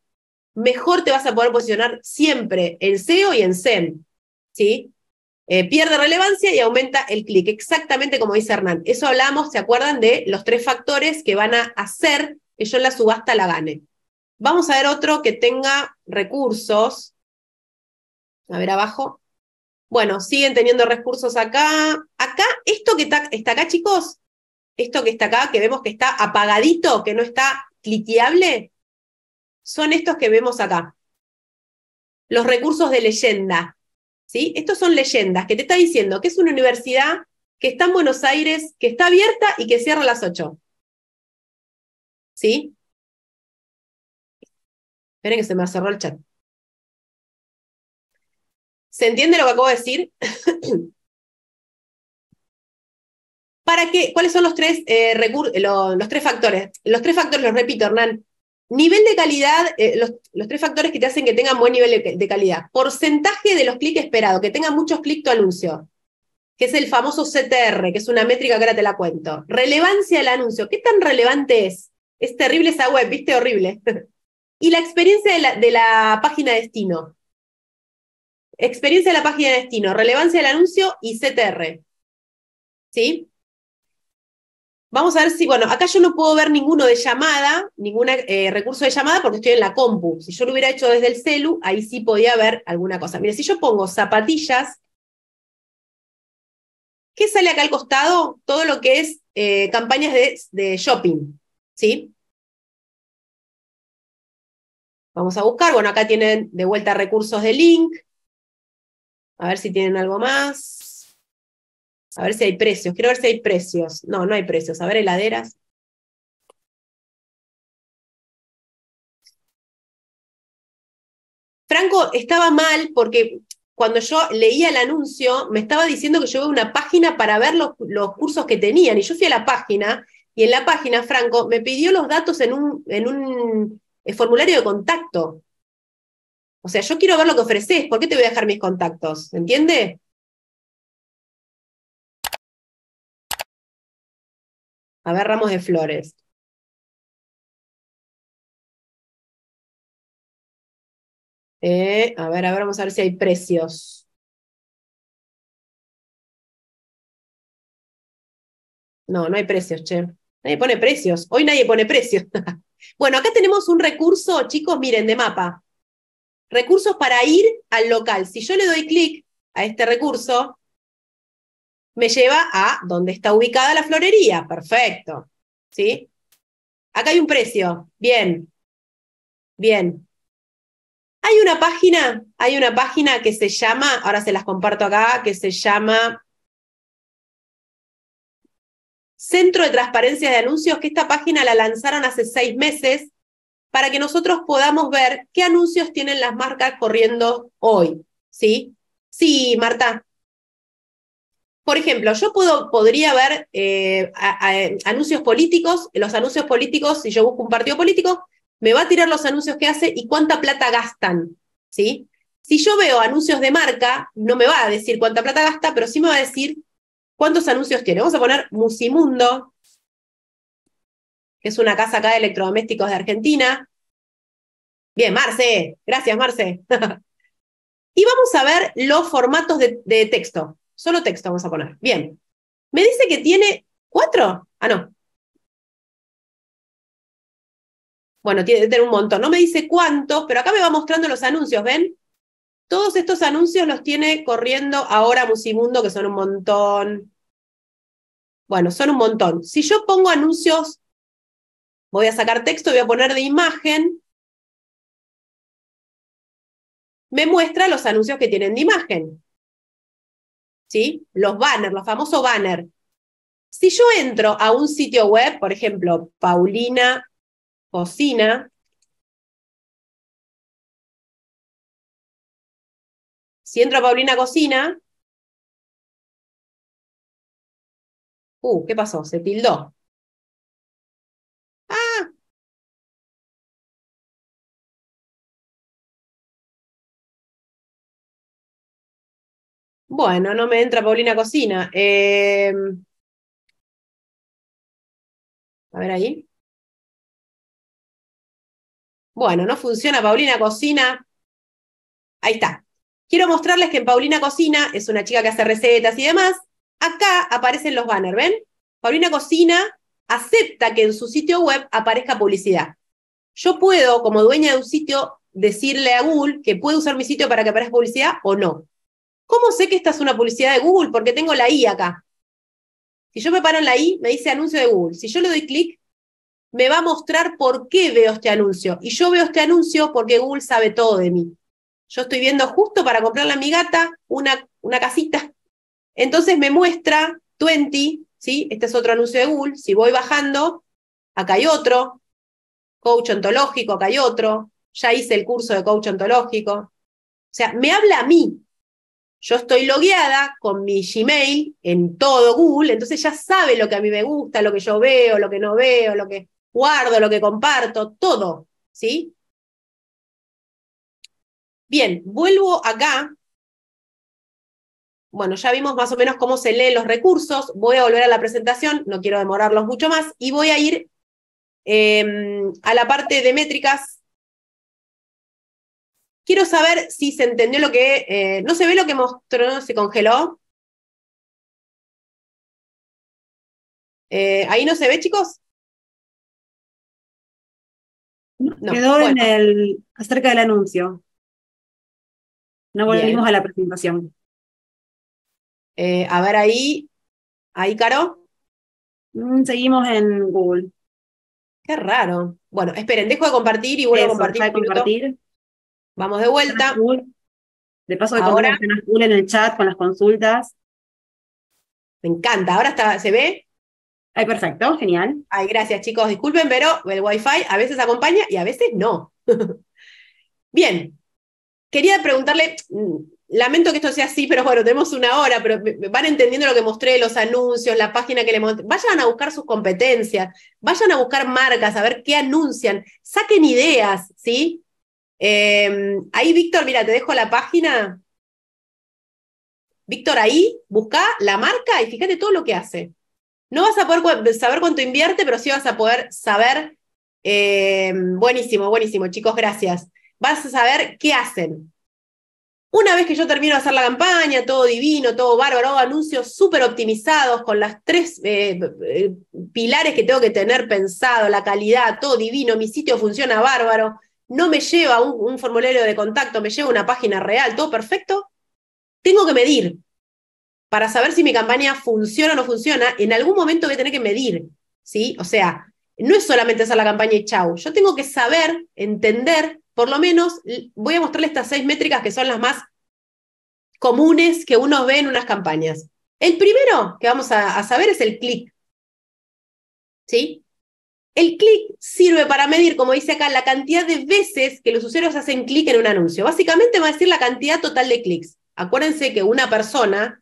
mejor te vas a poder posicionar siempre en SEO y en SEM. ¿sí? Eh, pierde relevancia y aumenta el clic, exactamente como dice Hernán. Eso hablamos, ¿se acuerdan? De los tres factores que van a hacer que yo en la subasta la gane. Vamos a ver otro que tenga recursos. A ver abajo. Bueno, siguen teniendo recursos acá. Acá, esto que está, está acá, chicos, esto que está acá, que vemos que está apagadito, que no está cliqueable, son estos que vemos acá. Los recursos de leyenda. ¿sí? Estos son leyendas que te está diciendo que es una universidad que está en Buenos Aires, que está abierta y que cierra a las 8. ¿Sí? Esperen que se me cerró el chat. ¿Se entiende lo que acabo de decir? ¿Para qué? ¿Cuáles son los tres, eh, los tres factores? Los tres factores, los repito, Hernán, Nivel de calidad, eh, los, tres factores que te hacen que tengan buen nivel de, calidad. Porcentaje de los clics esperados, que tengan muchos clics tu anuncio, que es el famoso CTR, que es una métrica que ahora te la cuento. Relevancia del anuncio, ¿qué tan relevante es? Es terrible esa web, viste, horrible. y la experiencia de la, de la página de destino. Experiencia de la página de destino, relevancia del anuncio y CTR. ¿Sí? Vamos a ver si, bueno, acá yo no puedo ver ninguno de llamada, ningún eh, recurso de llamada porque estoy en la compu. Si yo lo hubiera hecho desde el celu, ahí sí podía ver alguna cosa. Mire, si yo pongo zapatillas, ¿qué sale acá al costado? Todo lo que es eh, campañas de, de shopping, ¿sí? Vamos a buscar, bueno, acá tienen de vuelta recursos de link. A ver si tienen algo más. A ver si hay precios. Quiero ver si hay precios. No, no hay precios. A ver, heladeras. Franco estaba mal porque cuando yo leía el anuncio me estaba diciendo que yo iba a una página para ver los, cursos que tenían. Y yo fui a la página y en la página, Franco, me pidió los datos en un, en un eh, formulario de contacto. O sea, yo quiero ver lo que ofreces, ¿por qué te voy a dejar mis contactos? ¿Entiendes? a ver ramos de flores. Eh, a ver, a ver, vamos a ver si hay precios. No, no hay precios, che. Nadie pone precios. Hoy nadie pone precios. bueno, acá tenemos un recurso, chicos, miren, de mapa. Recursos para ir al local. Si yo le doy clic a este recurso, me lleva a dónde está ubicada la florería. Perfecto. ¿Sí? Acá hay un precio. Bien. Bien. Hay una página, hay una página que se llama, ahora se las comparto acá, que se llama Centro de Transparencia de Anuncios, que esta página la lanzaron hace seis meses para que nosotros podamos ver qué anuncios tienen las marcas corriendo hoy. ¿Sí? Sí, Marta, por ejemplo, yo puedo, podría ver eh, anuncios políticos, los anuncios políticos, si yo busco un partido político, me va a tirar los anuncios que hace y cuánta plata gastan, ¿sí? Si yo veo anuncios de marca, no me va a decir cuánta plata gasta, pero sí me va a decir cuántos anuncios tiene. Vamos a poner Musimundo, que es una casa acá de electrodomésticos de Argentina. Bien, Marce, gracias Marce. y vamos a ver los formatos de texto. Solo texto vamos a poner. Bien. Me dice que tiene cuatro. Ah, no. Bueno, tiene que tener un montón. No me dice cuántos, pero acá me va mostrando los anuncios, ¿ven? Todos estos anuncios los tiene corriendo ahora Musimundo, que son un montón. Bueno, son un montón. Si yo pongo anuncios, voy a sacar texto, voy a poner de imagen, me muestra los anuncios que tienen de imagen. ¿sí? Los banners, los famosos banners. Si yo entro a un sitio web, por ejemplo, Paulina Cocina, si entro a Paulina Cocina, uh, ¿qué pasó? Se tildó. Bueno, no me entra Paulina Cocina. Em, a ver ahí. Bueno, no funciona Paulina Cocina. Ahí está. Quiero mostrarles que en Paulina Cocina es una chica que hace recetas y demás. Acá aparecen los banners, ¿ven? Paulina Cocina acepta que en su sitio web aparezca publicidad. Yo puedo, como dueña de un sitio, decirle a Google que puede usar mi sitio para que aparezca publicidad o no. ¿Cómo sé que esta es una publicidad de Google? Porque tengo la I acá. Si yo me paro en la I, me dice anuncio de Google. Si yo le doy clic, me va a mostrar por qué veo este anuncio. Y yo veo este anuncio porque Google sabe todo de mí. Yo estoy viendo justo para comprarle a mi gata una, una casita. Entonces me muestra 20, ¿sí? Este es otro anuncio de Google. Si voy bajando, acá hay otro. Coach ontológico, acá hay otro. Ya hice el curso de coach ontológico. O sea, me habla a mí, yo estoy logueada con mi Gmail en todo Google, entonces ya sabe lo que a mí me gusta, lo que yo veo, lo que no veo, lo que guardo, lo que comparto, todo, ¿sí? Bien, vuelvo acá. Bueno, ya vimos más o menos cómo se leen los recursos. Voy a volver a la presentación, no quiero demorarlos mucho más, y voy a ir em, a la parte de métricas Quiero saber si se entendió lo que. Eh, ¿No se ve lo que mostró? ¿Se congeló? Eh, ¿Ahí no se ve, chicos? Quedó en el. acerca del anuncio. No volvimos a la presentación. Eh, a ver ahí. ¿Ahí, Caro? Mm, seguimos en Google. Qué raro. Bueno, esperen, dejo de compartir y vuelvo a compartir. Vamos de vuelta. De paso, de ahora en el chat con las consultas. Me encanta. Ahora está, se ve. Ay, perfecto, genial. Ay, gracias chicos, disculpen, pero el Wi-Fi a veces acompaña y a veces no. Bien, quería preguntarle, mm, lamento que esto sea así, pero bueno, tenemos una hora, pero van entendiendo lo que mostré, los anuncios, la página que le mostré. Vayan a buscar sus competencias, vayan a buscar marcas, a ver qué anuncian, saquen ideas, ¿sí? Em, ahí, Víctor, mira, te dejo la página. Víctor, ahí busca la marca y fíjate todo lo que hace. No vas a poder saber cuánto invierte, pero sí vas a poder saber. Em, buenísimo, buenísimo, chicos, gracias. Vas a saber qué hacen. Una vez que yo termino de hacer la campaña, todo divino, todo bárbaro, anuncios súper optimizados con las tres eh, eh, pilares que tengo que tener pensado, la calidad, todo divino, mi sitio funciona bárbaro, no me lleva un, formulario de contacto, me lleva una página real, todo perfecto, tengo que medir. Para saber si mi campaña funciona o no funciona, en algún momento voy a tener que medir, ¿sí? O sea, no es solamente hacer la campaña y chau, yo tengo que saber, entender, por lo menos, voy a mostrarle estas seis métricas que son las más comunes que uno ve en unas campañas. El primero que vamos a, a saber es el clic. ¿Sí? El clic sirve para medir, como dice acá, la cantidad de veces que los usuarios hacen clic en un anuncio. Básicamente va a decir la cantidad total de clics. Acuérdense que una persona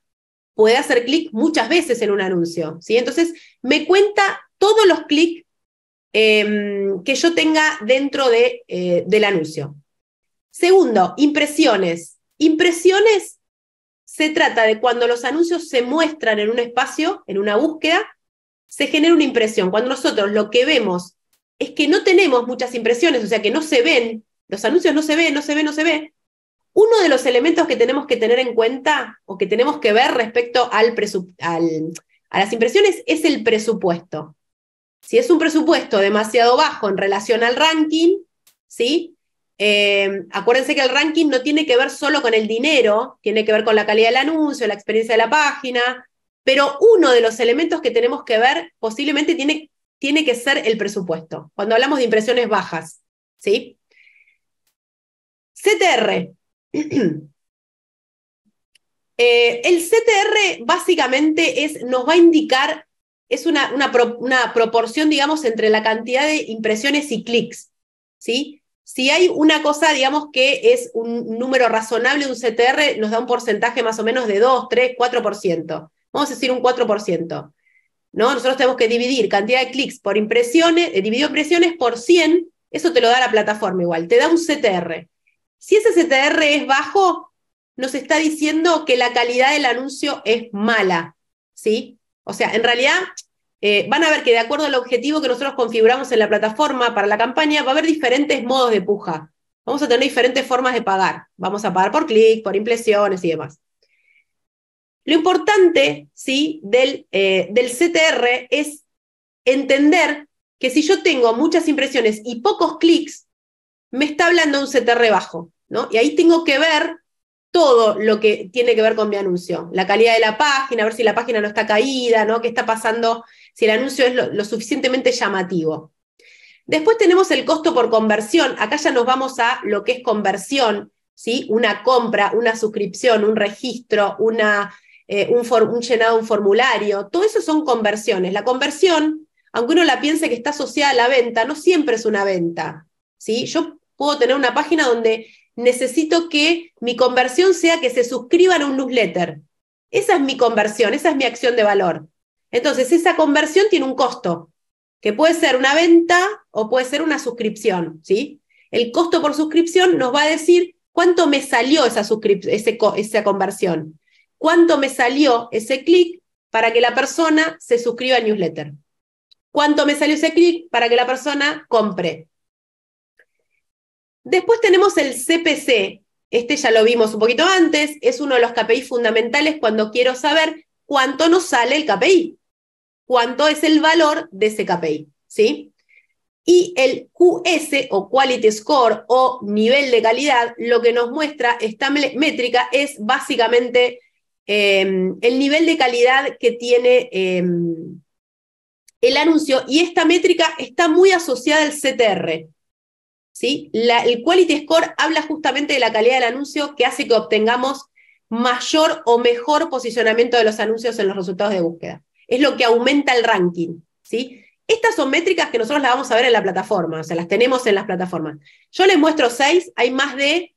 puede hacer clic muchas veces en un anuncio. ¿sí? Entonces, me cuenta todos los clics em, que yo tenga dentro de, eh, del anuncio. Segundo, impresiones. Impresiones se trata de cuando los anuncios se muestran en un espacio, en una búsqueda, se genera una impresión. Cuando nosotros lo que vemos es que no tenemos muchas impresiones, o sea, que no se ven, los anuncios no se ven, no se ven, no se ven. Uno de los elementos que tenemos que tener en cuenta o que tenemos que ver respecto al, a las impresiones es el presupuesto. Si es un presupuesto demasiado bajo en relación al ranking, ¿sí? Eh, acuérdense que el ranking no tiene que ver solo con el dinero, tiene que ver con la calidad del anuncio, la experiencia de la página, pero uno de los elementos que tenemos que ver posiblemente tiene, tiene que ser el presupuesto, cuando hablamos de impresiones bajas. ¿sí? CTR. Eh, el CTR básicamente es, nos va a indicar, es una, una proporción, digamos, entre la cantidad de impresiones y clics. ¿sí? Si hay una cosa, digamos, que es un número razonable de un CTR, nos da un porcentaje más o menos de 2, 3, 4% vamos a decir un 4%. ¿no? Nosotros tenemos que dividir cantidad de clics por impresiones, eh, dividido impresiones por 100, eso te lo da la plataforma igual, te da un CTR. Si ese CTR es bajo, nos está diciendo que la calidad del anuncio es mala, ¿sí? O sea, en realidad eh, van a ver que de acuerdo al objetivo que nosotros configuramos en la plataforma para la campaña, va a haber diferentes modos de puja. Vamos a tener diferentes formas de pagar. Vamos a pagar por clic, por impresiones y demás. Lo importante ¿sí? del, eh, del CTR es entender que si yo tengo muchas impresiones y pocos clics, me está hablando un CTR bajo, ¿no? Y ahí tengo que ver todo lo que tiene que ver con mi anuncio, la calidad de la página, a ver si la página no está caída, ¿no? ¿Qué está pasando? Si el anuncio es lo, lo suficientemente llamativo. Después tenemos el costo por conversión. Acá ya nos vamos a lo que es conversión, ¿sí? Una compra, una suscripción, un registro, una eh, un, llenado un formulario. Todo eso son conversiones. La conversión, aunque uno la piense que está asociada a la venta, no siempre es una venta. ¿sí? Yo puedo tener una página donde necesito que mi conversión sea que se suscriban a un newsletter. Esa es mi conversión, esa es mi acción de valor. Entonces, esa conversión tiene un costo, que puede ser una venta o puede ser una suscripción, ¿sí? El costo por suscripción nos va a decir cuánto me salió esa, esa conversión cuánto me salió ese clic para que la persona se suscriba al newsletter. ¿Cuánto me salió ese clic para que la persona compre? Después tenemos el CPC. Este ya lo vimos un poquito antes. Es uno de los KPI fundamentales cuando quiero saber cuánto nos sale el KPI. Cuánto es el valor de ese KPI. ¿Sí? Y el QS o Quality Score o nivel de calidad, lo que nos muestra esta métrica es básicamente Em, el nivel de calidad que tiene em, el anuncio y esta métrica está muy asociada al CTR. ¿sí? el Quality Score habla justamente de la calidad del anuncio que hace que obtengamos mayor o mejor posicionamiento de los anuncios en los resultados de búsqueda. Es lo que aumenta el ranking. ¿sí? Estas son métricas que nosotros las vamos a ver en la plataforma, o sea, las tenemos en las plataformas. Yo les muestro seis, hay más de,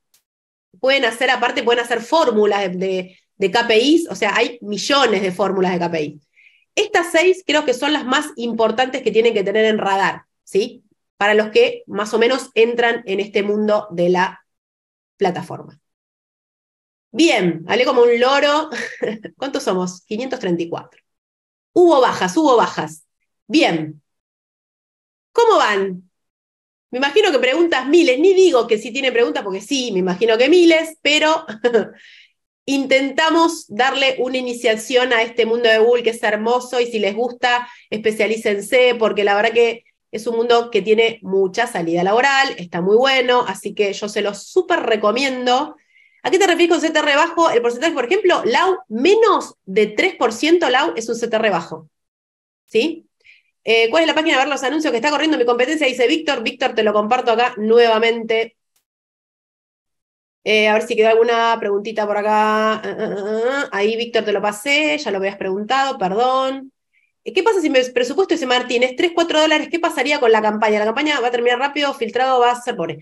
pueden hacer aparte, pueden hacer fórmulas de de KPIs, o sea, hay millones de fórmulas de KPI. Estas seis creo que son las más importantes que tienen que tener en radar, ¿sí? Para los que más o menos entran en este mundo de la plataforma. Bien, hablé como un loro. ¿Cuántos somos? 534. Hubo bajas, hubo bajas. Bien. ¿Cómo van? Me imagino que preguntas miles, ni digo que si tiene preguntas, porque sí, me imagino que miles, pero Intentamos darle una iniciación a este mundo de Google que es hermoso y si les gusta, especialícense porque la verdad que es un mundo que tiene mucha salida laboral, está muy bueno, así que yo se lo súper recomiendo. ¿A qué te refieres con CTR bajo? El porcentaje, por ejemplo, Lau, menos de 3% Lau es un CTR bajo. ¿Sí? Eh, ¿Cuál es la página de ver los anuncios que está corriendo mi competencia? Dice Víctor. Víctor, te lo comparto acá nuevamente. Eh, a ver si quedó alguna preguntita por acá. Ah, ah, ah, Ahí, Víctor, te lo pasé, ya lo habías preguntado, perdón. Eh, ¿Qué pasa si mi presupuesto ese Martín es 3, 4 dólares? ¿Qué pasaría con la campaña? La campaña va a terminar rápido, filtrado, va a ser pobre.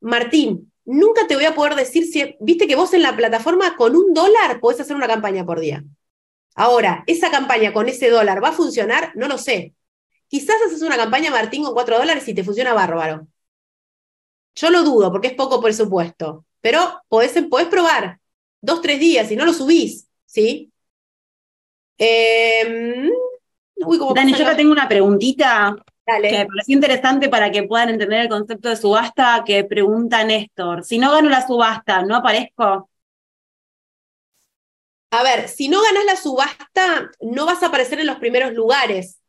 Martín, nunca te voy a poder decir si, viste que vos en la plataforma con un dólar podés hacer una campaña por día. Ahora, esa campaña con ese dólar va a funcionar, no lo sé. Quizás haces una campaña, Martín, con 4 dólares y te funciona bárbaro. Yo lo dudo porque es poco presupuesto pero podés, probar dos, tres días y no lo subís, ¿sí? Em, Dani, yo acá tengo una preguntita Dale. que me interesante para que puedan entender el concepto de subasta que pregunta Néstor. Si no gano la subasta, ¿no aparezco? A ver, si no ganas la subasta, no vas a aparecer en los primeros lugares,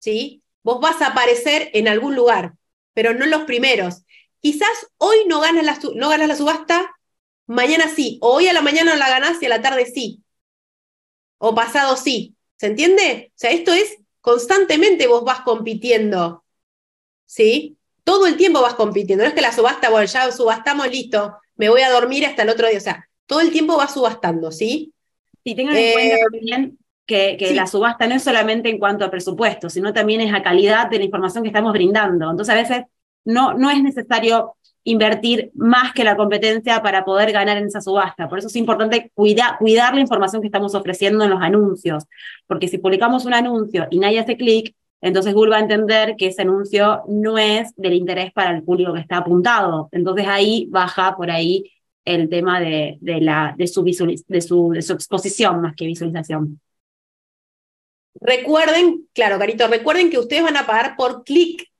¿sí? Vos vas a aparecer en algún lugar, pero no en los primeros. Quizás hoy no ganas la, no ganas la subasta, mañana sí, o hoy a la mañana no la ganás y a la tarde sí, o pasado sí. ¿Se entiende? O sea, esto es constantemente vos vas compitiendo, ¿sí? Todo el tiempo vas compitiendo. No es que la subasta, bueno, ya subastamos, listo, me voy a dormir hasta el otro día. O sea, todo el tiempo vas subastando, ¿sí? Y tengan en cuenta eh, también que, la subasta no es solamente en cuanto a presupuesto, sino también es a calidad de la información que estamos brindando. Entonces, a veces no, es necesario invertir más que la competencia para poder ganar en esa subasta. Por eso es importante cuidar la información que estamos ofreciendo en los anuncios, porque si publicamos un anuncio y nadie hace clic, entonces Google va a entender que ese anuncio no es del interés para el público que está apuntado. Entonces ahí baja por ahí el tema de, la, de su, de, de su exposición más que visualización. Recuerden, claro, Carito, recuerden que ustedes van a pagar por clic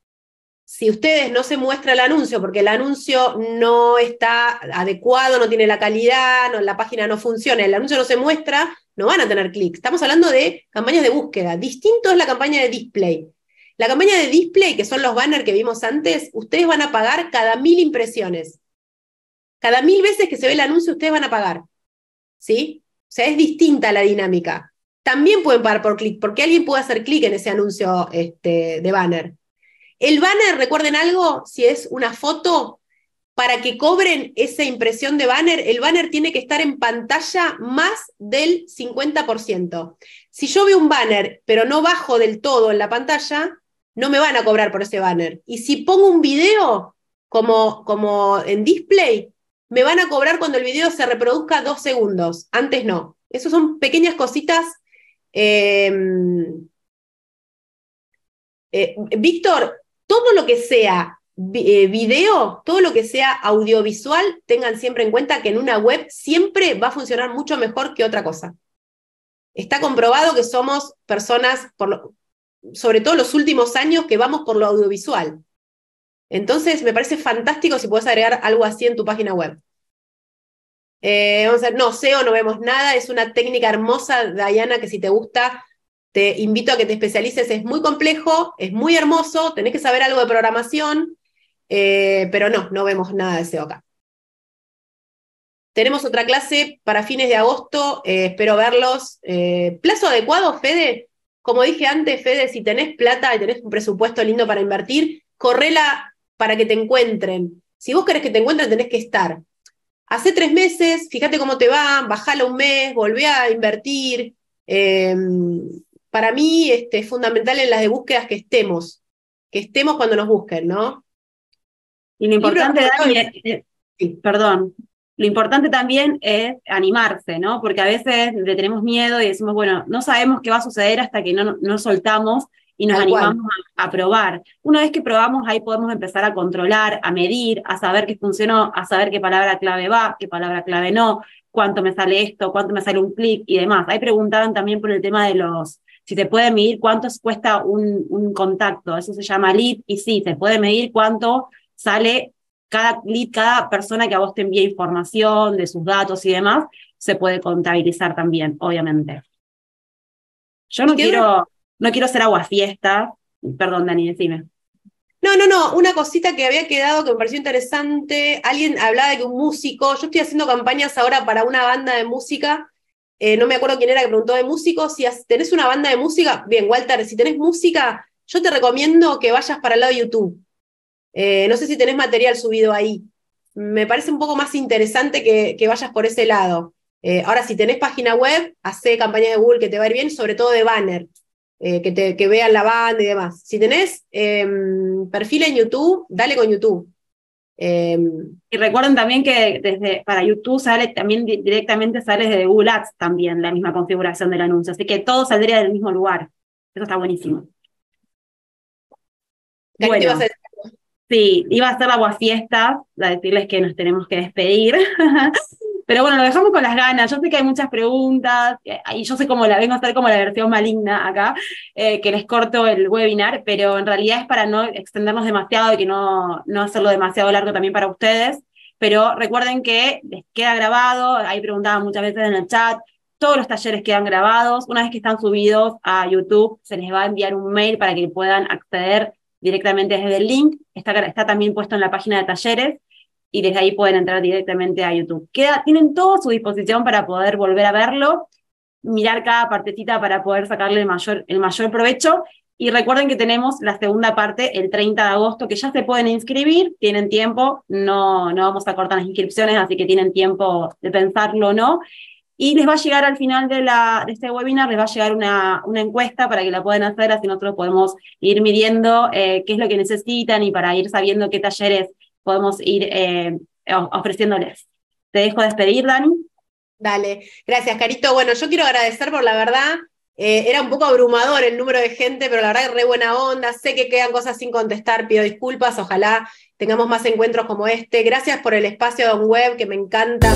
si ustedes no se muestra el anuncio, porque el anuncio no está adecuado, no tiene la calidad, la página no funciona, el anuncio no se muestra, no van a tener clic. Estamos hablando de campañas de búsqueda. Distinto es la campaña de display. La campaña de display, que son los banners que vimos antes, ustedes van a pagar cada mil impresiones. Cada mil veces que se ve el anuncio, ustedes van a pagar. ¿Sí? O sea, es distinta la dinámica. También pueden pagar por clic, porque alguien puede hacer clic en ese anuncio este, de banner. El banner, recuerden algo, si es una foto, para que cobren esa impresión de banner, el banner tiene que estar en pantalla más del 50%. Si yo veo un banner, pero no bajo del todo en la pantalla, no me van a cobrar por ese banner. Y si pongo un video como, como en display, me van a cobrar cuando el video se reproduzca dos segundos. Antes no. Esas son pequeñas cositas. Em, eh, Víctor, todo lo que sea eh, video, todo lo que sea audiovisual, tengan siempre en cuenta que en una web siempre va a funcionar mucho mejor que otra cosa. Está comprobado que somos personas, sobre todo los últimos años, que vamos por lo audiovisual. Entonces, me parece fantástico si puedes agregar algo así en tu página web. Eh, vamos a no, SEO no vemos nada, es una técnica hermosa, Diana, que si te gusta, te invito a que te especialices, es muy complejo, es muy hermoso, tenés que saber algo de programación, eh, pero no, no vemos nada de SEO acá. Tenemos otra clase para fines de agosto, eh, espero verlos. Eh, ¿Plazo adecuado, Fede? Como dije antes, Fede, si tenés plata y tenés un presupuesto lindo para invertir, correla para que te encuentren. Si vos querés que te encuentren, tenés que estar. Hace tres meses, fíjate cómo te va, bajala un mes, volvé a invertir. Em, para mí este, es fundamental en las de búsquedas que estemos, que estemos cuando nos busquen, ¿no? Y lo importante, también, es, perdón, lo importante también es animarse, ¿no? Porque a veces le tenemos miedo y decimos, bueno, no sabemos qué va a suceder hasta que no, soltamos y nos animamos a, probar. Una vez que probamos, ahí podemos empezar a controlar, a medir, a saber qué funcionó, a saber qué palabra clave va, qué palabra clave no, cuánto me sale esto, cuánto me sale un clic y demás. Ahí preguntaban también por el tema de los si se puede medir cuánto cuesta un, un contacto, eso se llama lead, y sí, se puede medir cuánto sale cada lead, cada persona que a vos te envía información de sus datos y demás, se puede contabilizar también, obviamente. Yo no quiero, no quiero ser aguafiesta. Perdón, Dani, decime. No, no, no, una cosita que había quedado que me pareció interesante, alguien hablaba de que un músico, yo estoy haciendo campañas ahora para una banda de música eh, no me acuerdo quién era que preguntó de músicos, si tenés una banda de música, bien, Walter, si tenés música, yo te recomiendo que vayas para el lado de YouTube. Eh, no sé si tenés material subido ahí. Me parece un poco más interesante que, vayas por ese lado. Eh, ahora, si tenés página web, hace campaña de Google que te va a ir bien, sobre todo de banner, que, te, que vean la banda y demás. Si tenés em, perfil en YouTube, dale con YouTube. Em, y recuerden también que desde, para YouTube sale también directamente sale desde Google Ads también la misma configuración del anuncio, así que todo saldría del mismo lugar. Eso está buenísimo. Bueno, sí, iba a ser la fiesta, a decirles que nos tenemos que despedir. Pero bueno, lo dejamos con las ganas. Yo sé que hay muchas preguntas eh, y yo sé cómo la vengo a estar como la versión maligna acá, eh, que les corto el webinar, pero en realidad es para no extendernos demasiado y que no, no hacerlo demasiado largo también para ustedes. Pero recuerden que les queda grabado, Hay preguntaban muchas veces en el chat, todos los talleres quedan grabados. Una vez que están subidos a YouTube, se les va a enviar un mail para que puedan acceder directamente desde el link. Está, está también puesto en la página de talleres y desde ahí pueden entrar directamente a YouTube. Queda, tienen todo a su disposición para poder volver a verlo, mirar cada partecita para poder sacarle el mayor, el mayor provecho. Y recuerden que tenemos la segunda parte el 30 de agosto, que ya se pueden inscribir, tienen tiempo, no, no vamos a cortar las inscripciones, así que tienen tiempo de pensarlo o no. Y les va a llegar al final de, la, de este webinar, les va a llegar una, una, encuesta para que la puedan hacer, así nosotros podemos ir midiendo eh, qué es lo que necesitan y para ir sabiendo qué talleres podemos ir eh, ofreciéndoles. Te dejo despedir, Dani. Dale, gracias, Carito. Bueno, yo quiero agradecer por la verdad. Eh, era un poco abrumador el número de gente, pero la verdad que re buena onda. Sé que quedan cosas sin contestar, pido disculpas. Ojalá tengamos más encuentros como este. Gracias por el espacio Don Web, que me encanta.